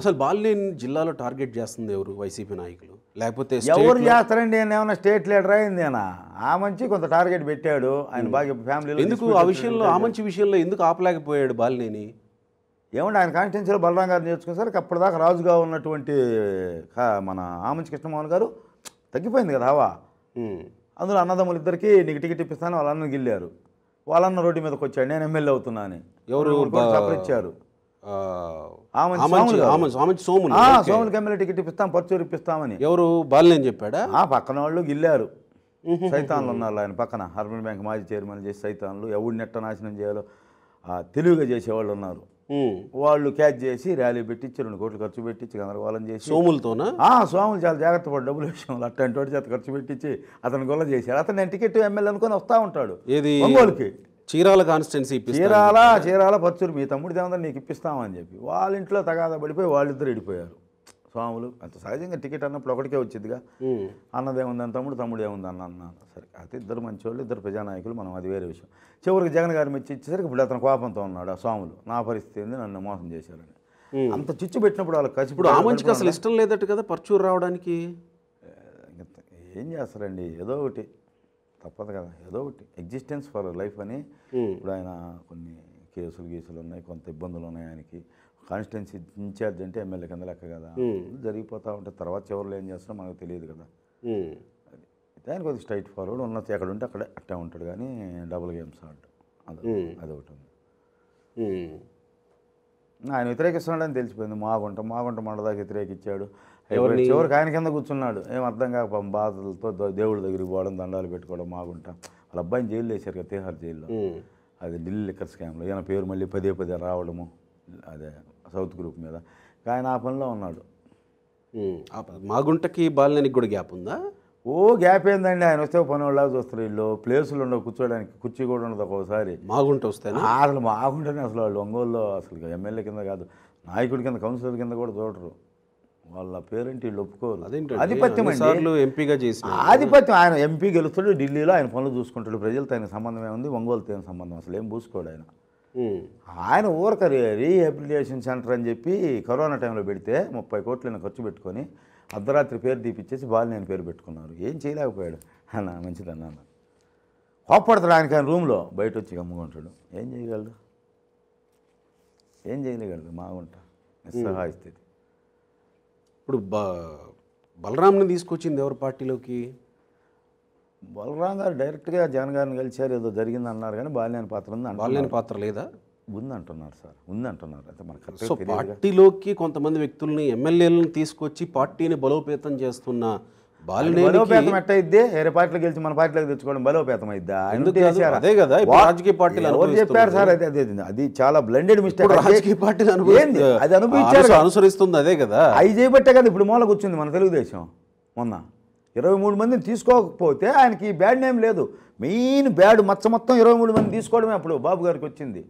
అసలు బాలినేని జిల్లాలో టార్గెట్ చేస్తుంది ఎవరు వైసీపీ నాయకులు లేకపోతే ఎవరు చేస్తారండి నేను ఏమైనా స్టేట్ లీడర్ అయిందేనా ఆ మంచి కొంత టార్గెట్ పెట్టాడు ఆయన బాగా ఫ్యామిలీలో ఎందుకు ఆ విషయంలో ఆ మంచి విషయంలో ఎందుకు ఆపలేకపోయాడు బాలినేని ఏమంటే ఆయన కాన్స్టిట్యున్సీలో బలరాం గారు నేర్చుకునేసరికి అప్పటిదాకా రాజుగా ఉన్నటువంటి మన ఆమంచి కృష్ణమోహన్ గారు తగ్గిపోయింది కదా హావా అందులో అన్నదమ్ములు ఇద్దరికి నీకు టికెట్ ఇప్పిస్తాను వాళ్ళన్న గిల్లారు వాళ్ళన్న రోడ్డు మీదకి వచ్చాడు నేను ఎమ్మెల్యే అవుతున్నాను ఎవరు ఇచ్చారు సోములు కమ్యూనిటీ ఎమ్మెల్యే టికెట్ ఇప్పిస్తాం పర్చూరు ఇప్పిస్తామని ఎవరు బాలని చెప్పాడా ఆ పక్కన వాళ్ళు గిల్లారు సైతాన్లు ఉన్నారు ఆయన పక్కన అర్బన్ బ్యాంక్ మాజీ చైర్మన్ చేసి సైతాన్లు ఎవడు నెట్ట నాశనం చేయాలో తెలివిగా చేసేవాళ్ళు ఉన్నారు వాళ్ళు క్యాచ్ చేసి ర్యాలీ పెట్టించి రెండు కోట్లు ఖర్చు పెట్టించి గందరగోళం చేసి ఆ సోములు చాలా జాగ్రత్త పడి డబ్బులు విషయంలో అట్టంటి చేత ఖర్చు పెట్టించి అతను గొల్ల చేశారు అతను నేను టికెట్ ఎమ్మెల్యే అనుకొని వస్తూ ఉంటాడు ఏది ఒంగోలుకి చీరాల కాన్స్టెన్సీ చీరాల చీరాల పచ్చురు మీ తమ్ముడి ఏమన్నా నీకు ఇప్పిస్తామని చెప్పి వాళ్ళ ఇంట్లో తగాద పడిపోయి వాళ్ళిద్దరు వెళ్ళిపోయారు స్వాములు అంత సహజంగా టికెట్ అన్నప్పుడు ఒకటికే వచ్చిందిగా అన్నదేముంది అని తమ్ముడు తమ్ముడు ఏముంది అన్న అన్న సరే అయితే ఇద్దరు మంచివాళ్ళు ఇద్దరు ప్రజానాయకులు మనం అది వేరే విషయం చివరికి జగన్ గారి మెచ్చి ఇచ్చేసరికి ఇప్పుడు అతను కోపంతో ఉన్నాడు ఆ స్వాములు నా పరిస్థితి ఏంది నన్ను మోసం చేశారని అంత చిచ్చు పెట్టినప్పుడు వాళ్ళకి కసి ఇప్పుడు ఆ మంచికి అసలు ఇష్టం లేదట్టు కదా పర్చూరు రావడానికి ఏం చేస్తారండి ఏదో ఒకటి తప్పదు కదా ఏదో ఒకటి ఎగ్జిస్టెన్స్ ఫర్ లైఫ్ అని ఇప్పుడు ఆయన కొన్ని కేసులు గీసులు ఉన్నాయి కొంత ఇబ్బందులు ఉన్నాయి ఆయనకి కాన్స్టిట్యున్సీ ఇన్ఛార్జ్ అంటే ఎమ్మెల్యే కింద లెక్క కదా జరిగిపోతూ ఉంటే తర్వాత చివరిలో ఏం చేస్తారో మనకు తెలియదు కదా ఆయన కొద్దిగా స్ట్రైట్ ఫార్వర్డ్ ఉన్న ఎక్కడ ఉంటే అక్కడే అట్టే ఉంటాడు కానీ డబుల్ గేమ్స్ ఆడటం అది అదొకటి ఉంది ఆయన వ్యతిరేకిస్తున్నాడని తెలిసిపోయింది మాగుంట మాగుంట మండదాకి వ్యతిరేకిచ్చాడు ఎవరిని ఎవరికి ఆయన కింద కూర్చున్నాడు ఏం అర్థం కాక బాధలతో దేవుడి దగ్గరికి పోవడం దండాలు పెట్టుకోవడం మాగుంటాం వాళ్ళ అబ్బాయిని జైలు వేశారు కదా తీహార్ జైల్లో అది ఢిల్లీ లిక్కర్ స్కామ్లో ఈయన పేరు మళ్ళీ పదే పదే రావడము అదే సౌత్ గ్రూప్ మీద ఆయన ఆ పనిలో ఉన్నాడు మాగుంటకి బాలినేనికి కూడా గ్యాప్ ఉందా ఓ గ్యాప్ ఏందండి ఆయన వస్తే పని వాళ్ళకి చూస్తారు వీళ్ళు ప్లేసులు ఉండవు కూర్చోడానికి కుర్చీ కూడా ఉండదు ఒక్కోసారి మాగుంట వస్తే అసలు మాగుంటనే అసలు వాళ్ళు ఒంగోలులో అసలు ఎమ్మెల్యే కింద కాదు నాయకుడి కింద కౌన్సిలర్ కింద కూడా చూడరు వాళ్ళ పేరెంట్ వీళ్ళు ఒప్పుకోరు ఆధిపత్యం సార్లు ఎంపీగా చేసి ఆధిపత్యం ఆయన ఎంపీ గెలుస్తాడు ఢిల్లీలో ఆయన పనులు చూసుకుంటాడు ప్రజలతో ఆయన సంబంధం ఏముంది ఒంగోలుతో ఏం సంబంధం అసలు ఏం పూసుకోడు ఆయన ఆయన ఊరక రీహాబిలిటేషన్ సెంటర్ అని చెప్పి కరోనా టైంలో పెడితే ముప్పై కోట్లను ఖర్చు పెట్టుకొని అర్ధరాత్రి పేరు తీపిచ్చేసి నేను పేరు పెట్టుకున్నారు ఏం చేయలేకపోయాడు అన్న మంచిదన్న కోప్పడతాడు ఆయనకి ఆయన రూమ్లో బయట వచ్చి అమ్ముకుంటాడు ఏం చేయగలడు ఏం చేయలేగలడు మాగుంటా నిస్సహాయ స్థితి ఇప్పుడు బ బలరామ్ని తీసుకొచ్చింది ఎవరు పార్టీలోకి బలరాం గారు డైరెక్ట్గా జగన్ గారిని కలిసారు ఏదో జరిగింది అన్నారు కానీ బాల్యాని పాత్ర ఉంది బాల్యాని పాత్ర లేదా ఉంది అంటున్నారు సార్ ఉంది అంటున్నారు అయితే మనకు సో పార్టీలోకి కొంతమంది వ్యక్తుల్ని ఎమ్మెల్యేలను తీసుకొచ్చి పార్టీని బలోపేతం చేస్తున్న బలోపేతం ఎట్టయిద్ది వేరే పార్టీలో గెలిచి మన పార్టీలోకి తెచ్చుకోవడం బలోపేతం అయిద్దా అదే కదా రాజకీయ పార్టీలు ఎవరు చెప్పారు సార్ అదే అదే అది చాలా బ్లెండెడ్ మిస్టేక్ రాజకీయ పార్టీలు అనుభవింది అది అనుభవించారు అనుసరిస్తుంది అదే కదా అవి చేయబట్టే కదా ఇప్పుడు మూలకు వచ్చింది మన తెలుగుదేశం మొన్న ఇరవై మూడు మందిని తీసుకోకపోతే ఆయనకి బ్యాడ్ నేమ్ లేదు మెయిన్ బ్యాడ్ మచ్చ మొత్తం ఇరవై మూడు మంది తీసుకోవడమే అప్పుడు బాబు గారికి వచ్చింది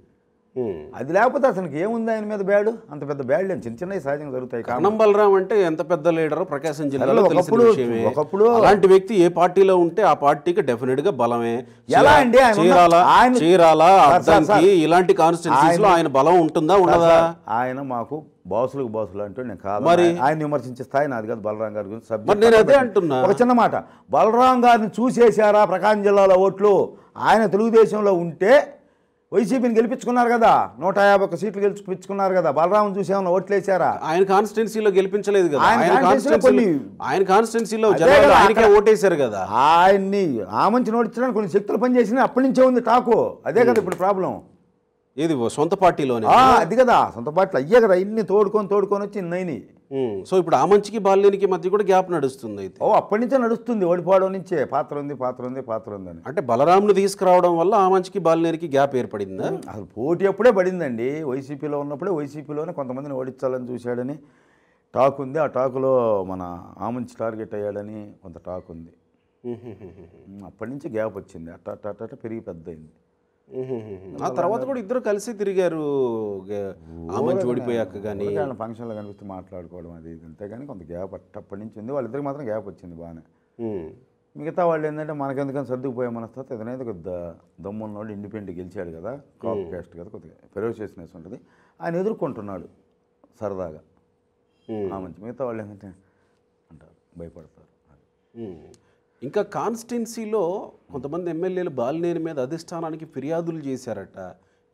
అది లేకపోతే అసలు ఏముంది ఆయన మీద బ్యాడ్ అంత పెద్ద బ్యాడ్ లేని చిన్న చిన్నవి సహజంగా జరుగుతాయి కన్నం బలరాం అంటే ఎంత పెద్ద లీడర్ ప్రకాశం జిల్లాలో ఒకప్పుడు ఒకప్పుడు అలాంటి వ్యక్తి ఏ పార్టీలో ఉంటే ఆ పార్టీకి డెఫినెట్ గా బలమే ఎలా అండి చీరాల చీరాల ఇలాంటి కాన్స్టిట్యూన్సీస్ లో ఆయన బలం ఉంటుందా ఉండదా ఆయన మాకు బాసులకు బాసులు అంటూ నేను కాదు మరి ఆయన విమర్శించే స్థాయి నాది కాదు బలరాం గారి గురించి నేను అదే అంటున్నా ఒక చిన్న మాట బలరాం గారిని చూసేశారా ప్రకాశం జిల్లాలో ఓట్లు ఆయన తెలుగుదేశంలో ఉంటే వైసీపీని గెలిపించుకున్నారు కదా నూట యాభై ఒక సీట్లు గెలిపించుకున్నారు కదా బలరాం చూసేమన్నా ఓట్లు వేసారా ఆయన కాన్స్టిట్యున్సీలో గెలిపించలేదు ఆయన కాన్స్టిట్యున్సీలో ఆయనకే ఓటేశారు కదా ఆయన్ని ఆ మంచి నోటించడానికి కొన్ని శక్తులు పనిచేసినా అప్పటి నుంచే ఉంది టాకు అదే కదా ఇప్పుడు ప్రాబ్లం ఏది సొంత పార్టీలోనే అది కదా సొంత పార్టీలో అయ్యే కదా ఇన్ని తోడుకొని తోడుకొని వచ్చి ఇన్నైనాయి Hmm. సో ఇప్పుడు ఆ మంచికి బాల్యనికి మధ్య కూడా గ్యాప్ నడుస్తుంది అయితే ఓ అప్పటి నుంచే నడుస్తుంది ఓడిపోవడం నుంచే పాత్ర ఉంది పాత్ర ఉంది పాత్ర ఉంది అని అంటే బలరాంను తీసుకురావడం వల్ల ఆ మంచికి బాల్యనికి గ్యాప్ ఏర్పడిందా hmm. అసలు పోటీ అప్పుడే పడిందండి వైసీపీలో ఉన్నప్పుడే వైసీపీలోనే కొంతమందిని ఓడించాలని చూశాడని టాక్ ఉంది ఆ టాకులో మన ఆమంచి టార్గెట్ అయ్యాడని కొంత టాక్ ఉంది hmm. అప్పటి నుంచి గ్యాప్ వచ్చింది అట్ట అట్ట అట్ట పెరిగి పెద్ద అయింది ఆ తర్వాత కూడా ఇద్దరు కలిసి తిరిగారు మంచి ఓడిపోయాక కానీ ఫంక్షన్లో కనిపిస్తూ మాట్లాడుకోవడం అది అంతే కానీ కొంత గ్యాప్ అప్పటి నుంచి ఉంది వాళ్ళిద్దరికి మాత్రం గ్యాప్ వచ్చింది బాగానే మిగతా వాళ్ళు ఏంటంటే మనకెందుకని సర్దుకుపోయే మనస్తత్వం ఏదైనా కొద్ది దమ్మున్నోడు ఇండిపెండెంట్ గెలిచాడు కదా కాప్ క్యాస్ట్ కదా కొద్దిగా ఫెరోషియస్నెస్ ఉంటుంది ఆయన ఎదుర్కొంటున్నాడు సరదాగా ఆ మంచి మిగతా వాళ్ళు ఏంటంటే అంటారు భయపడతారు ఇంకా కాన్స్టిట్యున్సీలో కొంతమంది ఎమ్మెల్యేలు బాలినేని మీద అధిష్టానానికి ఫిర్యాదులు చేశారట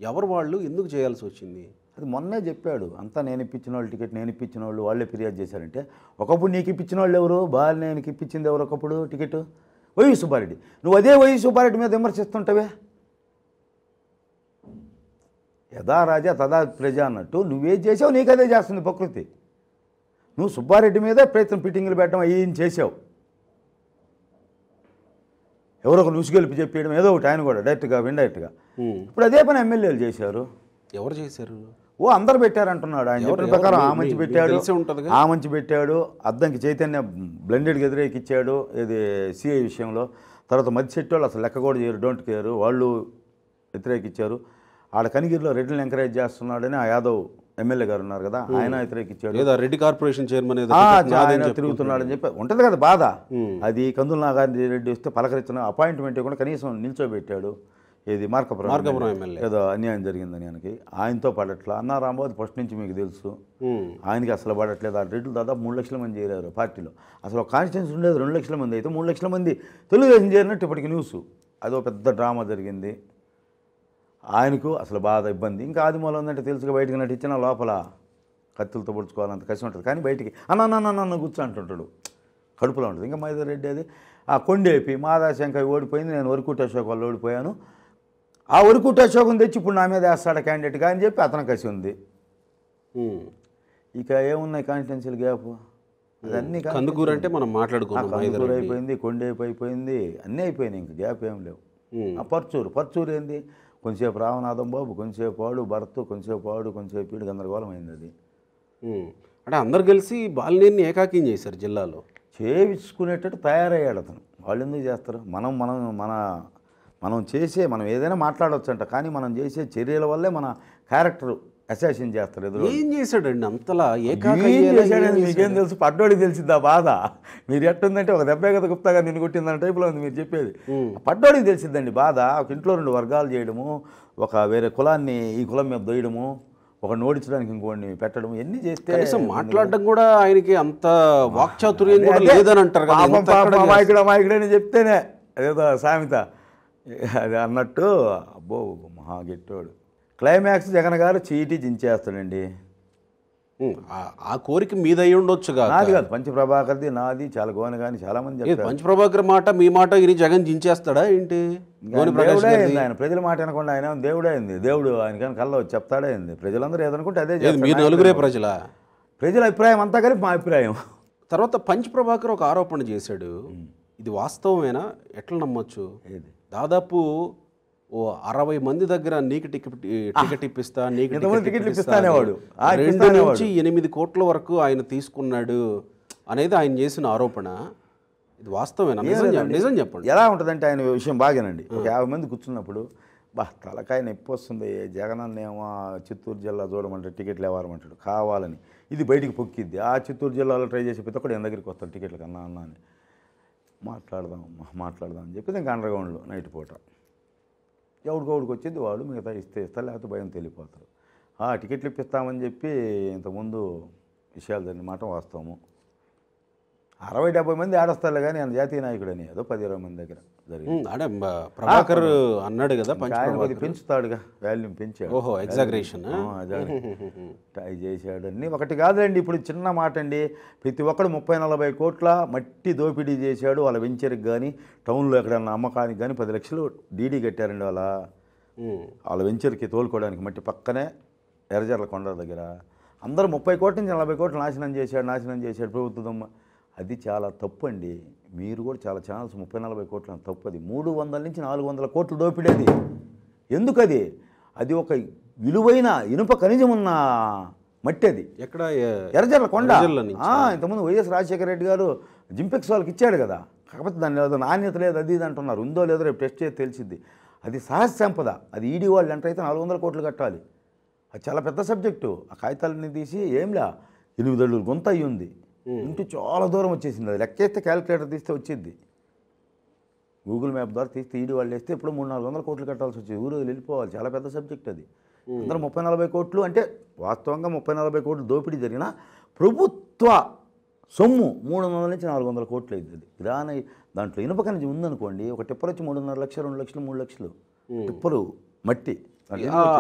ఎవరు వాళ్ళు ఎందుకు చేయాల్సి వచ్చింది అది మొన్నే చెప్పాడు అంతా నేను ఇప్పించిన వాళ్ళు టికెట్ నేను ఇప్పించిన వాళ్ళు వాళ్ళే ఫిర్యాదు చేశారంటే ఒకప్పుడు నీకు ఇప్పించిన వాళ్ళు ఎవరు నేను ఇప్పించింది ఎవరు ఒకప్పుడు టికెట్ వైవి సుబ్బారెడ్డి నువ్వు అదే వైవి సుబ్బారెడ్డి మీద విమర్శిస్తుంటావే యథా రాజా తదా ప్రజ అన్నట్టు నువ్వే చేసావు నీకదే చేస్తుంది ప్రకృతి నువ్వు సుబ్బారెడ్డి మీదే ప్రయత్నం ఫిట్టింగ్లు పెట్టడం అయ్యి చేసావు ఎవరో ఒకరు ఉసుగెలిపి చెప్పేయడం ఏదో ఒకటి ఆయన కూడా డైరెక్ట్గా ఇండైరెక్ట్గా ఇప్పుడు అదే పని ఎమ్మెల్యేలు చేశారు ఎవరు చేశారు ఓ అందరు పెట్టారంటున్నాడు ఆయన చెప్పిన ప్రకారం ఆ మంచి పెట్టాడు ఆ మంచి పెట్టాడు అద్దంకి చైతన్య బ్లెండెడ్కి ఎదురేకిచ్చాడు ఇది సిఐ విషయంలో తర్వాత మధ్య వాళ్ళు అసలు లెక్క కూడా చేయరు డోంట్ కేర్ వాళ్ళు వ్యతిరేకిచ్చారు ఆడ కనిగిరిలో రెడ్లను ఎంకరేజ్ చేస్తున్నాడని ఆ యాదవ్ ఎమ్మెల్యే గారు ఉన్నారు కదా ఆయన వ్యతిరేకించాడు లేదా రెడ్డి కార్పొరేషన్ చైర్మన్ ఆయన తిరుగుతున్నాడు అని చెప్పి ఉంటుంది కదా బాధ అది కందుల నాగార్జున రెడ్డి వస్తే పలకరించిన అపాయింట్మెంట్ కూడా కనీసం నిల్చోబెట్టాడు ఏది మార్కపురం మార్కపురం ఎమ్మెల్యే ఏదో అన్యాయం జరిగిందని ఆయనకి ఆయనతో పడట్లా అన్న రాంబాబు ఫస్ట్ నుంచి మీకు తెలుసు ఆయనకి అసలు పడట్లేదు ఆ రెడ్లు దాదాపు మూడు లక్షల మంది చేరారు పార్టీలో అసలు ఒక కాన్స్టిట్యూన్స్ ఉండేది రెండు లక్షల మంది అయితే మూడు లక్షల మంది తెలుగుదేశం చేరినట్టు ఇప్పటికి న్యూస్ అదో పెద్ద డ్రామా జరిగింది ఆయనకు అసలు బాధ ఇబ్బంది ఇంకా ఆది మూలం ఉందంటే తెలుసుగా బయటకు నటు ఇచ్చిన లోపల కత్తులతో పొడుచుకోవాలంత కసి ఉంటుంది కానీ బయటికి అన్న కూర్చో అంటుంటాడు కడుపులో ఉంటుంది ఇంకా మైదర్ రెడ్డి అది ఆ కొండేపి మాదాశంక ఓడిపోయింది నేను వరకుట అశోక్ వల్ల ఓడిపోయాను ఆ వరకుట అశోకం తెచ్చి ఇప్పుడు నా మీద వేస్తాడు క్యాండిడేట్గా అని చెప్పి అతను కసి ఉంది ఇక ఏమున్నాయి కాన్స్టిట్యున్సీలు గ్యాప్ అదన్నీ కందుకూరు అంటే మనం మాట్లాడుకున్నాం అయిపోయింది కొండేపు అయిపోయింది అన్నీ అయిపోయినాయి ఇంక గ్యాప్ ఏం లేవు ఆ పర్చూరు పర్చూరు ఏంది కొంచెంసేపు రామనాథం బాబు కొంచెంసేపు వాడు భర్త కొంచెంసేపు వాడు కొంచెంసేపు వీడు గందరగోళం అయింది అది అంటే అందరు కలిసి బాలినేని ఏకాకిం చేశారు జిల్లాలో చేయించుకునేటట్టు తయారయ్యాడు అతను వాళ్ళు ఎందుకు చేస్తారు మనం మనం మన మనం చేసే మనం ఏదైనా మాట్లాడవచ్చు అంట కానీ మనం చేసే చర్యల వల్లే మన క్యారెక్టర్ అసాసిన్ చేస్తారు ఎదురు ఏం చేశాడండి అంతలా ఏకాడని మీకేం తెలుసు పడ్డోడికి తెలిసిందా బాధ మీరు ఎట్టుందంటే ఒక దెబ్బే కదా గుప్తాగా నిన్ను కొట్టిందని టైపులో ఉంది మీరు చెప్పేది పడ్డోడికి తెలిసిందండి బాధ ఒక ఇంట్లో రెండు వర్గాలు చేయడము ఒక వేరే కులాన్ని ఈ కులం మీద దొయ్యడము ఒక నోడించడానికి ఇంకోటి పెట్టడం ఎన్ని చేస్తే మాట్లాడడం కూడా ఆయనకి అంత వాక్చాతుర్యం కూడా లేదని అంటారు అమాయకుడు అమాయకుడు చెప్తేనే అదేదో సామెత అది అన్నట్టు అబ్బో మహాగెట్టోడు క్లైమాక్స్ జగన్ గారు చీటీ దించేస్తాడండి ఆ కోరిక మీద ఉండొచ్చు నాది కాదు పంచప్రభాకర్ది నాది చాలా గోని కానీ చాలా మంది పంచప్రభాకర్ మాట మీ మాట ఇది జగన్ జించేస్తాడా ఏంటి ఆయన ప్రజల మాట అనకుండా ఆయన దేవుడే అయింది దేవుడు ఆయన కానీ కళ్ళ చెప్తాడే అయింది ప్రజలందరూ ఏదనుకుంటే అదే మీ నలుగురే ప్రజల ప్రజల అభిప్రాయం అంతా కలిపి మా అభిప్రాయం తర్వాత పంచప్రభాకర్ ఒక ఆరోపణ చేశాడు ఇది వాస్తవమేనా ఎట్లా నమ్మొచ్చు దాదాపు ఓ అరవై మంది దగ్గర నీకు టికెట్ టికెట్ ఇప్పిస్తా నీకు టికెట్ ఇప్పిస్తానేవాడు రెండు నుంచి ఎనిమిది కోట్ల వరకు ఆయన తీసుకున్నాడు అనేది ఆయన చేసిన ఆరోపణ ఇది వాస్తవేనా నిజం చెప్పండి ఎలా ఉంటుందంటే ఆయన విషయం బాగానండి ఒక యాభై మంది కూర్చున్నప్పుడు బా తలకాయ నొప్పి వస్తుంది జగనన్నేమో చిత్తూరు జిల్లా చూడమంటాడు టికెట్లు ఇవ్వాలంటాడు కావాలని ఇది బయటికి పొక్కిద్ది ఆ చిత్తూరు జిల్లాలో ట్రై చేసి పెద్ద ఒకటి దగ్గరికి వస్తాడు టికెట్లు కన్నా అన్నా అని మాట్లాడదాం మాట్లాడదాం అని చెప్పి దానికి అండర్గ్రౌండ్లో నైట్ పూట ఎవడికోడికి వచ్చింది వాడు మిగతా ఇస్తే ఇస్తారు లేకపోతే భయం తెలియపోతారు ఆ టికెట్లు ఇప్పిస్తామని చెప్పి ఇంతకుముందు విషయాలు దాని మాట వాస్తవము అరవై డెబ్బై మంది ఆడస్తారు కానీ ఆయన జాతీయ అని ఏదో పది ఇరవై మంది దగ్గర అంటే ప్రభాకర్ అన్నాడు కదా ఆయన పెంచుతాడుగా వాల్యూమ్ పెంచాడు ఓహో ఎగ్జాగ్రేషన్ ట్రై చేశాడని ఒకటి కాదులేండి ఇప్పుడు చిన్న మాట అండి ప్రతి ఒక్కడు ముప్పై నలభై కోట్ల మట్టి దోపిడీ చేశాడు వాళ్ళ వెంచర్కి కానీ టౌన్లో ఎక్కడన్నా అమ్మకానికి కానీ పది లక్షలు డీడీ కట్టారండి వాళ్ళ వాళ్ళ వెంచర్కి తోలుకోవడానికి మట్టి పక్కనే ఎర్రజర్ల కొండ దగ్గర అందరూ ముప్పై కోట్ల నుంచి నలభై కోట్లు నాశనం చేశాడు నాశనం చేశాడు ప్రభుత్వ అది చాలా తప్పు అండి మీరు కూడా చాలా ఛానల్స్ ముప్పై నలభై కోట్ల తప్పు అది మూడు వందల నుంచి నాలుగు వందల కోట్లు దోపిడేది ఎందుకది అది ఒక విలువైన ఇనుప ఖనిజం ఉన్న మట్టి అది ఎక్కడ ఎర్రజర్ల కొండ ఇంతకుముందు వైఎస్ రాజశేఖర రెడ్డి గారు జింపెక్స్ వాళ్ళకి ఇచ్చాడు కదా కాకపోతే దాని ఏదో నాణ్యత లేదు అది ఇది అంటున్నారు ఉందో లేదో రేపు టెస్ట్ చేసి తెలిసింది అది సహజ సంపద అది ఈడీ వాళ్ళు ఎంటర్ అయితే నాలుగు వందల కోట్లు కట్టాలి అది చాలా పెద్ద సబ్జెక్టు ఆ కాగితాలని తీసి ఏంలా ఎనిమిది అడుగులు గొంత అయ్యి ఉంది ఇంటి చాలా దూరం వచ్చేసింది అది లెక్కేస్తే క్యాలిక్యులేటర్ తీస్తే వచ్చింది గూగుల్ మ్యాప్ ద్వారా తీస్తే ఈడు వాళ్ళు వేస్తే ఇప్పుడు మూడు నాలుగు వందల కోట్లు కట్టాల్సి వచ్చింది ఊరు వెళ్ళిపోవాలి చాలా పెద్ద సబ్జెక్ట్ అది అందరూ ముప్పై నలభై కోట్లు అంటే వాస్తవంగా ముప్పై నలభై కోట్లు దోపిడీ జరిగిన ప్రభుత్వ సొమ్ము మూడు వందల నుంచి నాలుగు వందల కోట్లు అయింది అది ఇరాన దాంట్లో ఇనుప ఖనిజం ఉందనుకోండి ఒక టిప్పర్ వచ్చి మూడున్నర లక్షలు రెండు లక్షలు మూడు లక్షలు టిప్పరు మట్టి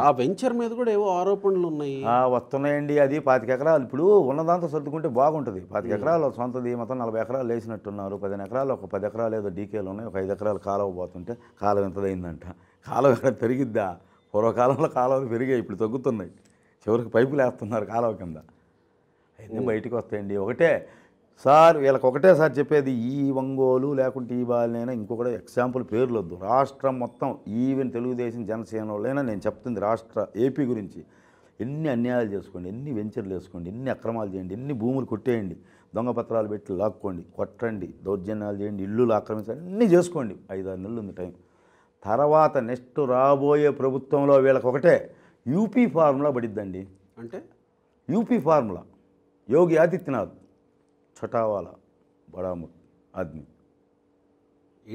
ఆ వెంచర్ మీద కూడా ఏవో ఆరోపణలు ఉన్నాయి వస్తున్నాయండి అది పాతిక ఎకరాలు ఇప్పుడు ఉన్నదాంతో సర్దుకుంటే బాగుంటుంది పాతిక ఎకరాలు సొంతది మొత్తం నలభై ఎకరాలు వేసినట్టున్నారు పదిహేను ఎకరాలు ఒక పది ఎకరాలు ఏదో డీకేలు ఉన్నాయి ఒక ఐదు ఎకరాలు కాలువ పోతుంటే కాలువ ఎంతదైందంట కాలువ ఎక్కడ పెరిగిద్దా పూర్వకాలంలో కాలువలు పెరిగాయి ఇప్పుడు తగ్గుతున్నాయి చివరికి పైపులు వేస్తున్నారు కాలువ కింద అవన్నీ బయటకు వస్తాయండి ఒకటే సార్ వీళ్ళకి ఒకటేసారి చెప్పేది ఈ ఒంగోలు లేకుంటే ఈ బాలనైనా ఇంకొకటి ఎగ్జాంపుల్ పేర్లు వద్దు రాష్ట్రం మొత్తం ఈవెన్ తెలుగుదేశం జనసేన వాళ్ళైనా నేను చెప్తుంది రాష్ట్ర ఏపీ గురించి ఎన్ని అన్యాయాలు చేసుకోండి ఎన్ని వెంచర్లు వేసుకోండి ఎన్ని అక్రమాలు చేయండి ఎన్ని భూములు కొట్టేయండి దొంగ పత్రాలు పెట్టి లాక్కోండి కొట్టండి దౌర్జన్యాలు చేయండి ఇల్లులు ఆక్రమించండి అన్నీ చేసుకోండి ఐదారు నెలలు ఉంది టైం తర్వాత నెక్స్ట్ రాబోయే ప్రభుత్వంలో వీళ్ళకి ఒకటే యూపీ ఫార్ములా పడిద్దండి అంటే యూపీ ఫార్ములా యోగి ఆదిత్యనాథ్ छटावाला బడా ఆద్మీ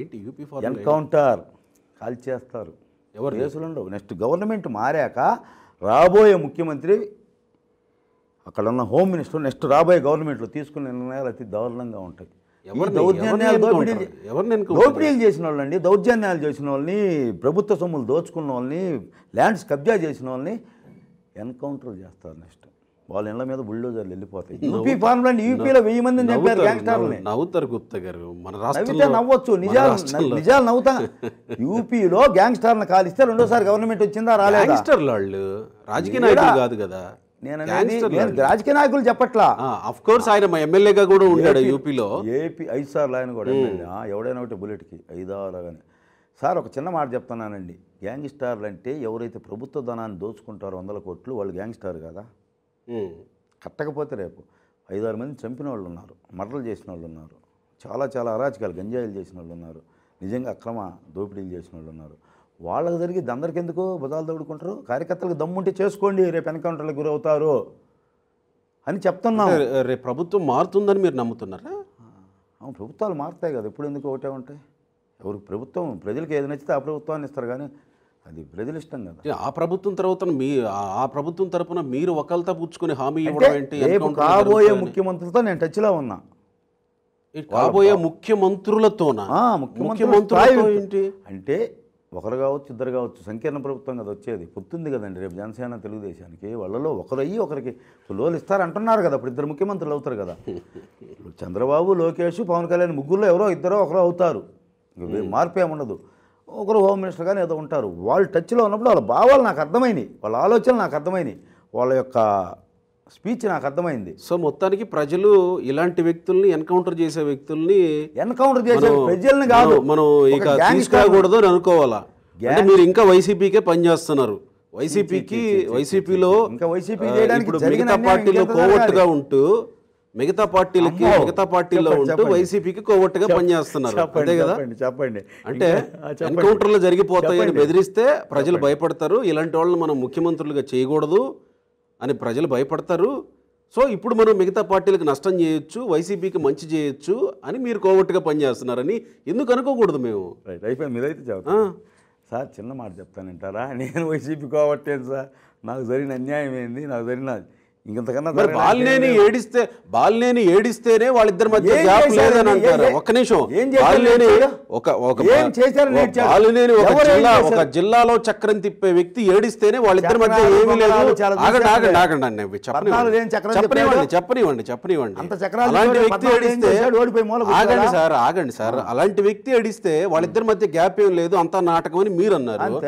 ఏంటి యూపీ ఫార్ ఎన్కౌంటర్ కాల్ చేస్తారు ఎవరు దేశంలో నెక్స్ట్ గవర్నమెంట్ మారాక రాబోయే ముఖ్యమంత్రి అక్కడ ఉన్న హోమ్ మినిస్టర్ నెక్స్ట్ రాబోయే గవర్నమెంట్లో తీసుకున్న నిర్ణయాలు అతి దారుణంగా ఉంటాయి దౌర్జన్యాలు చేసిన వాళ్ళండి దౌర్జన్యాలు చేసిన వాళ్ళని ప్రభుత్వ సొమ్ములు దోచుకున్న వాళ్ళని ల్యాండ్స్ కబ్జా చేసిన వాళ్ళని ఎన్కౌంటర్ చేస్తారు నెక్స్ట్ వాళ్ళ ఇళ్ళ మీద బుల్డోజర్లు వెళ్ళిపోతాయి యూపీ ఫార్మ్ ఫార్మ్లాండ్ యూపీలో వెయ్యి మంది చెప్పారు గ్యాంగ్స్టర్లని నవ్వుతారు గుప్త గారు మన నవ్వితే నవ్వచ్చు నిజాలు నిజాలు నవ్వుతా యూపీలో గ్యాంగ్స్టర్లను కాలిస్తే రెండోసారి గవర్నమెంట్ వచ్చిందా రాలేదు గ్యాంగ్స్టర్లు వాళ్ళు రాజకీయ నాయకులు కాదు కదా నేను రాజకీయ నాయకులు చెప్పట్లా అఫ్ కోర్స్ ఆయన మా ఎమ్మెల్యేగా కూడా ఉన్నాడు యూపీలో ఏపీ ఐదు సార్లు ఆయన కూడా ఎవడైనా ఒకటి బుల్లెట్కి ఐదు ఆరు సార్ ఒక చిన్న మాట చెప్తున్నానండి గ్యాంగ్స్టార్లు అంటే ఎవరైతే ప్రభుత్వ ధనాన్ని దోచుకుంటారో వందల కోట్లు వాళ్ళు గ్యాంగ్స్టార్ కదా కట్టకపోతే రేపు ఐదు ఆరు మంది చంపిన వాళ్ళు ఉన్నారు మర్డర్లు చేసిన వాళ్ళు ఉన్నారు చాలా చాలా అరాచకాలు గంజాయిలు చేసిన వాళ్ళు ఉన్నారు నిజంగా అక్రమ దోపిడీలు చేసిన వాళ్ళు ఉన్నారు వాళ్ళకి జరిగి అందరికెందుకు బుధాలు దౌడుకుంటారు కార్యకర్తలకు దమ్ముంటే చేసుకోండి రేపు ఎన్కౌంటర్లకు గురవుతారు అని చెప్తున్నాం రేపు ప్రభుత్వం మారుతుందని మీరు నమ్ముతున్నారా అవును ప్రభుత్వాలు మారుతాయి కదా ఎప్పుడు ఎందుకు ఒకటే ఉంటాయి ఎవరు ప్రభుత్వం ప్రజలకు ఏది నచ్చితే ఆ ప్రభుత్వాన్ని ఇస్తారు కానీ అది ప్రజల ఇష్టం కదా ఆ ప్రభుత్వం తర్వాత మీ ఆ ప్రభుత్వం తరపున మీరు ఒకళ్ళతో పుచ్చుకుని హామీ ఇవ్వడం ఏంటి కాబోయే ముఖ్యమంత్రులతో నేను లో ఉన్నా కాబోయే ముఖ్యమంత్రులతో ఏంటి అంటే ఒకరు కావచ్చు ఇద్దరు కావచ్చు సంకీర్ణ ప్రభుత్వం కదా వచ్చేది పుట్టింది కదండి రేపు జనసేన తెలుగుదేశానికి వాళ్ళలో ఒకరయ్యి ఒకరికి లోలు ఇస్తారంటున్నారు కదా ఇప్పుడు ఇద్దరు ముఖ్యమంత్రులు అవుతారు కదా చంద్రబాబు లోకేష్ పవన్ కళ్యాణ్ ముగ్గురులో ఎవరో ఇద్దరో ఒకరో అవుతారు ఉండదు ఒకరు హోమ్ మినిస్టర్ కానీ ఏదో ఉంటారు వాళ్ళు టచ్లో ఉన్నప్పుడు వాళ్ళ భావాలు నాకు అర్థమైనవి వాళ్ళ ఆలోచనలు నాకు అర్థమైనవి వాళ్ళ యొక్క స్పీచ్ నాకు అర్థమైంది సో మొత్తానికి ప్రజలు ఇలాంటి వ్యక్తుల్ని ఎన్కౌంటర్ చేసే వ్యక్తుల్ని ఎన్కౌంటర్ చేసే ప్రజల్ని కాదు మనం ఇక తీసుకోకూడదు అని అనుకోవాలా మీరు ఇంకా వైసీపీకే పనిచేస్తున్నారు వైసీపీకి వైసీపీలో ఇంకా వైసీపీ మిగతా పార్టీలో కోవట్టుగా ఉంటూ మిగతా పార్టీలకి మిగతా పార్టీలో ఉంటూ వైసీపీకి కోవట్టుగా పనిచేస్తున్నారు అంతే కదా చెప్పండి అంటే ఎన్కౌంటర్లు జరిగిపోతాయని బెదిరిస్తే ప్రజలు భయపడతారు ఇలాంటి వాళ్ళని మనం ముఖ్యమంత్రులుగా చేయకూడదు అని ప్రజలు భయపడతారు సో ఇప్పుడు మనం మిగతా పార్టీలకు నష్టం చేయొచ్చు వైసీపీకి మంచి చేయొచ్చు అని మీరు కోవట్టుగా పనిచేస్తున్నారని ఎందుకు అనుకోకూడదు మేము రైట్ అయిపోయింది మీరైతే చెప్తాను సార్ చిన్న మాట చెప్తానంటారా నేను వైసీపీ కోవట్టేను సార్ నాకు జరిగిన అన్యాయం ఏంది నాకు జరిగిన ఇంకంతకన్నా బాలినేని ఏడిస్తే బాలినేని ఏడిస్తేనే వాళ్ళిద్దరి మధ్య గ్యాప్ లేదని అంటారు ఒక్క నిమిషం బాలినేని ఒక ఒక ఒక జిల్లా ఒక జిల్లాలో చక్రం తిప్పే వ్యక్తి ఏడిస్తేనే వాళ్ళిద్దరి మధ్య ఏమీ లేదు ఆగండి ఆగండి ఆగండి అన్న చెప్పనివ్వండి చెప్పనివ్వండి చెప్పనివ్వండి అలాంటి వ్యక్తి ఏడిస్తే ఆగండి సార్ ఆగండి సార్ అలాంటి వ్యక్తి ఏడిస్తే వాళ్ళిద్దరి మధ్య గ్యాప్ ఏం లేదు అంత నాటకం అని మీరు అన్నారు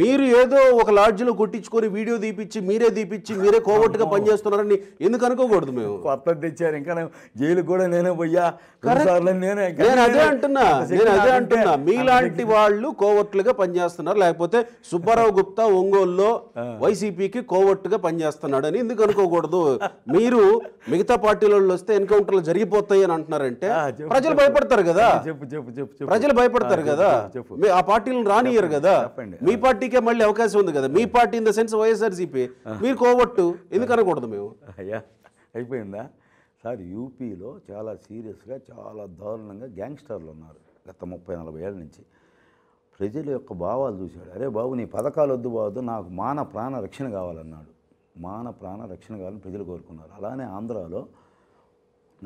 మీరు ఏదో ఒక లాడ్జ్ లో కొట్టించుకొని వీడియో తీపిచ్చి మీరే తీపిచ్చి మీరే కోవట్టుగా పనిచేస్తారు చేస్తున్నారని ఎందుకు అనుకోకూడదు మేము కొత్త తెచ్చారు ఇంకా జైలు కూడా నేనే పోయ్యా నేను అదే అంటున్నా నేను అదే అంటున్నా మీలాంటి వాళ్ళు కోవర్ట్లుగా పనిచేస్తున్నారు లేకపోతే సుబ్బారావు గుప్తా ఒంగోలులో వైసీపీకి పనిచేస్తున్నాడు పనిచేస్తున్నాడని ఎందుకు అనుకోకూడదు మీరు మిగతా పార్టీల వస్తే ఎన్కౌంటర్లు జరిగిపోతాయి అని అంటున్నారంటే ప్రజలు భయపడతారు కదా చెప్పు చెప్పు చెప్పు ప్రజలు భయపడతారు కదా ఆ పార్టీలను రానియరు కదా మీ పార్టీకే మళ్ళీ అవకాశం ఉంది కదా మీ party in the sense YSRCP మీరు కోవట్టు ఎందుకు అనకూడదు ఉన్నాం మేము అయ్యా అయిపోయిందా సార్ యూపీలో చాలా సీరియస్గా చాలా దారుణంగా గ్యాంగ్స్టర్లు ఉన్నారు గత ముప్పై నలభై ఏళ్ళ నుంచి ప్రజల యొక్క భావాలు చూశాడు అరే బాబు నీ పథకాలు వద్దు బాదు నాకు మాన ప్రాణ రక్షణ కావాలన్నాడు మాన ప్రాణ రక్షణ కావాలని ప్రజలు కోరుకున్నారు అలానే ఆంధ్రాలో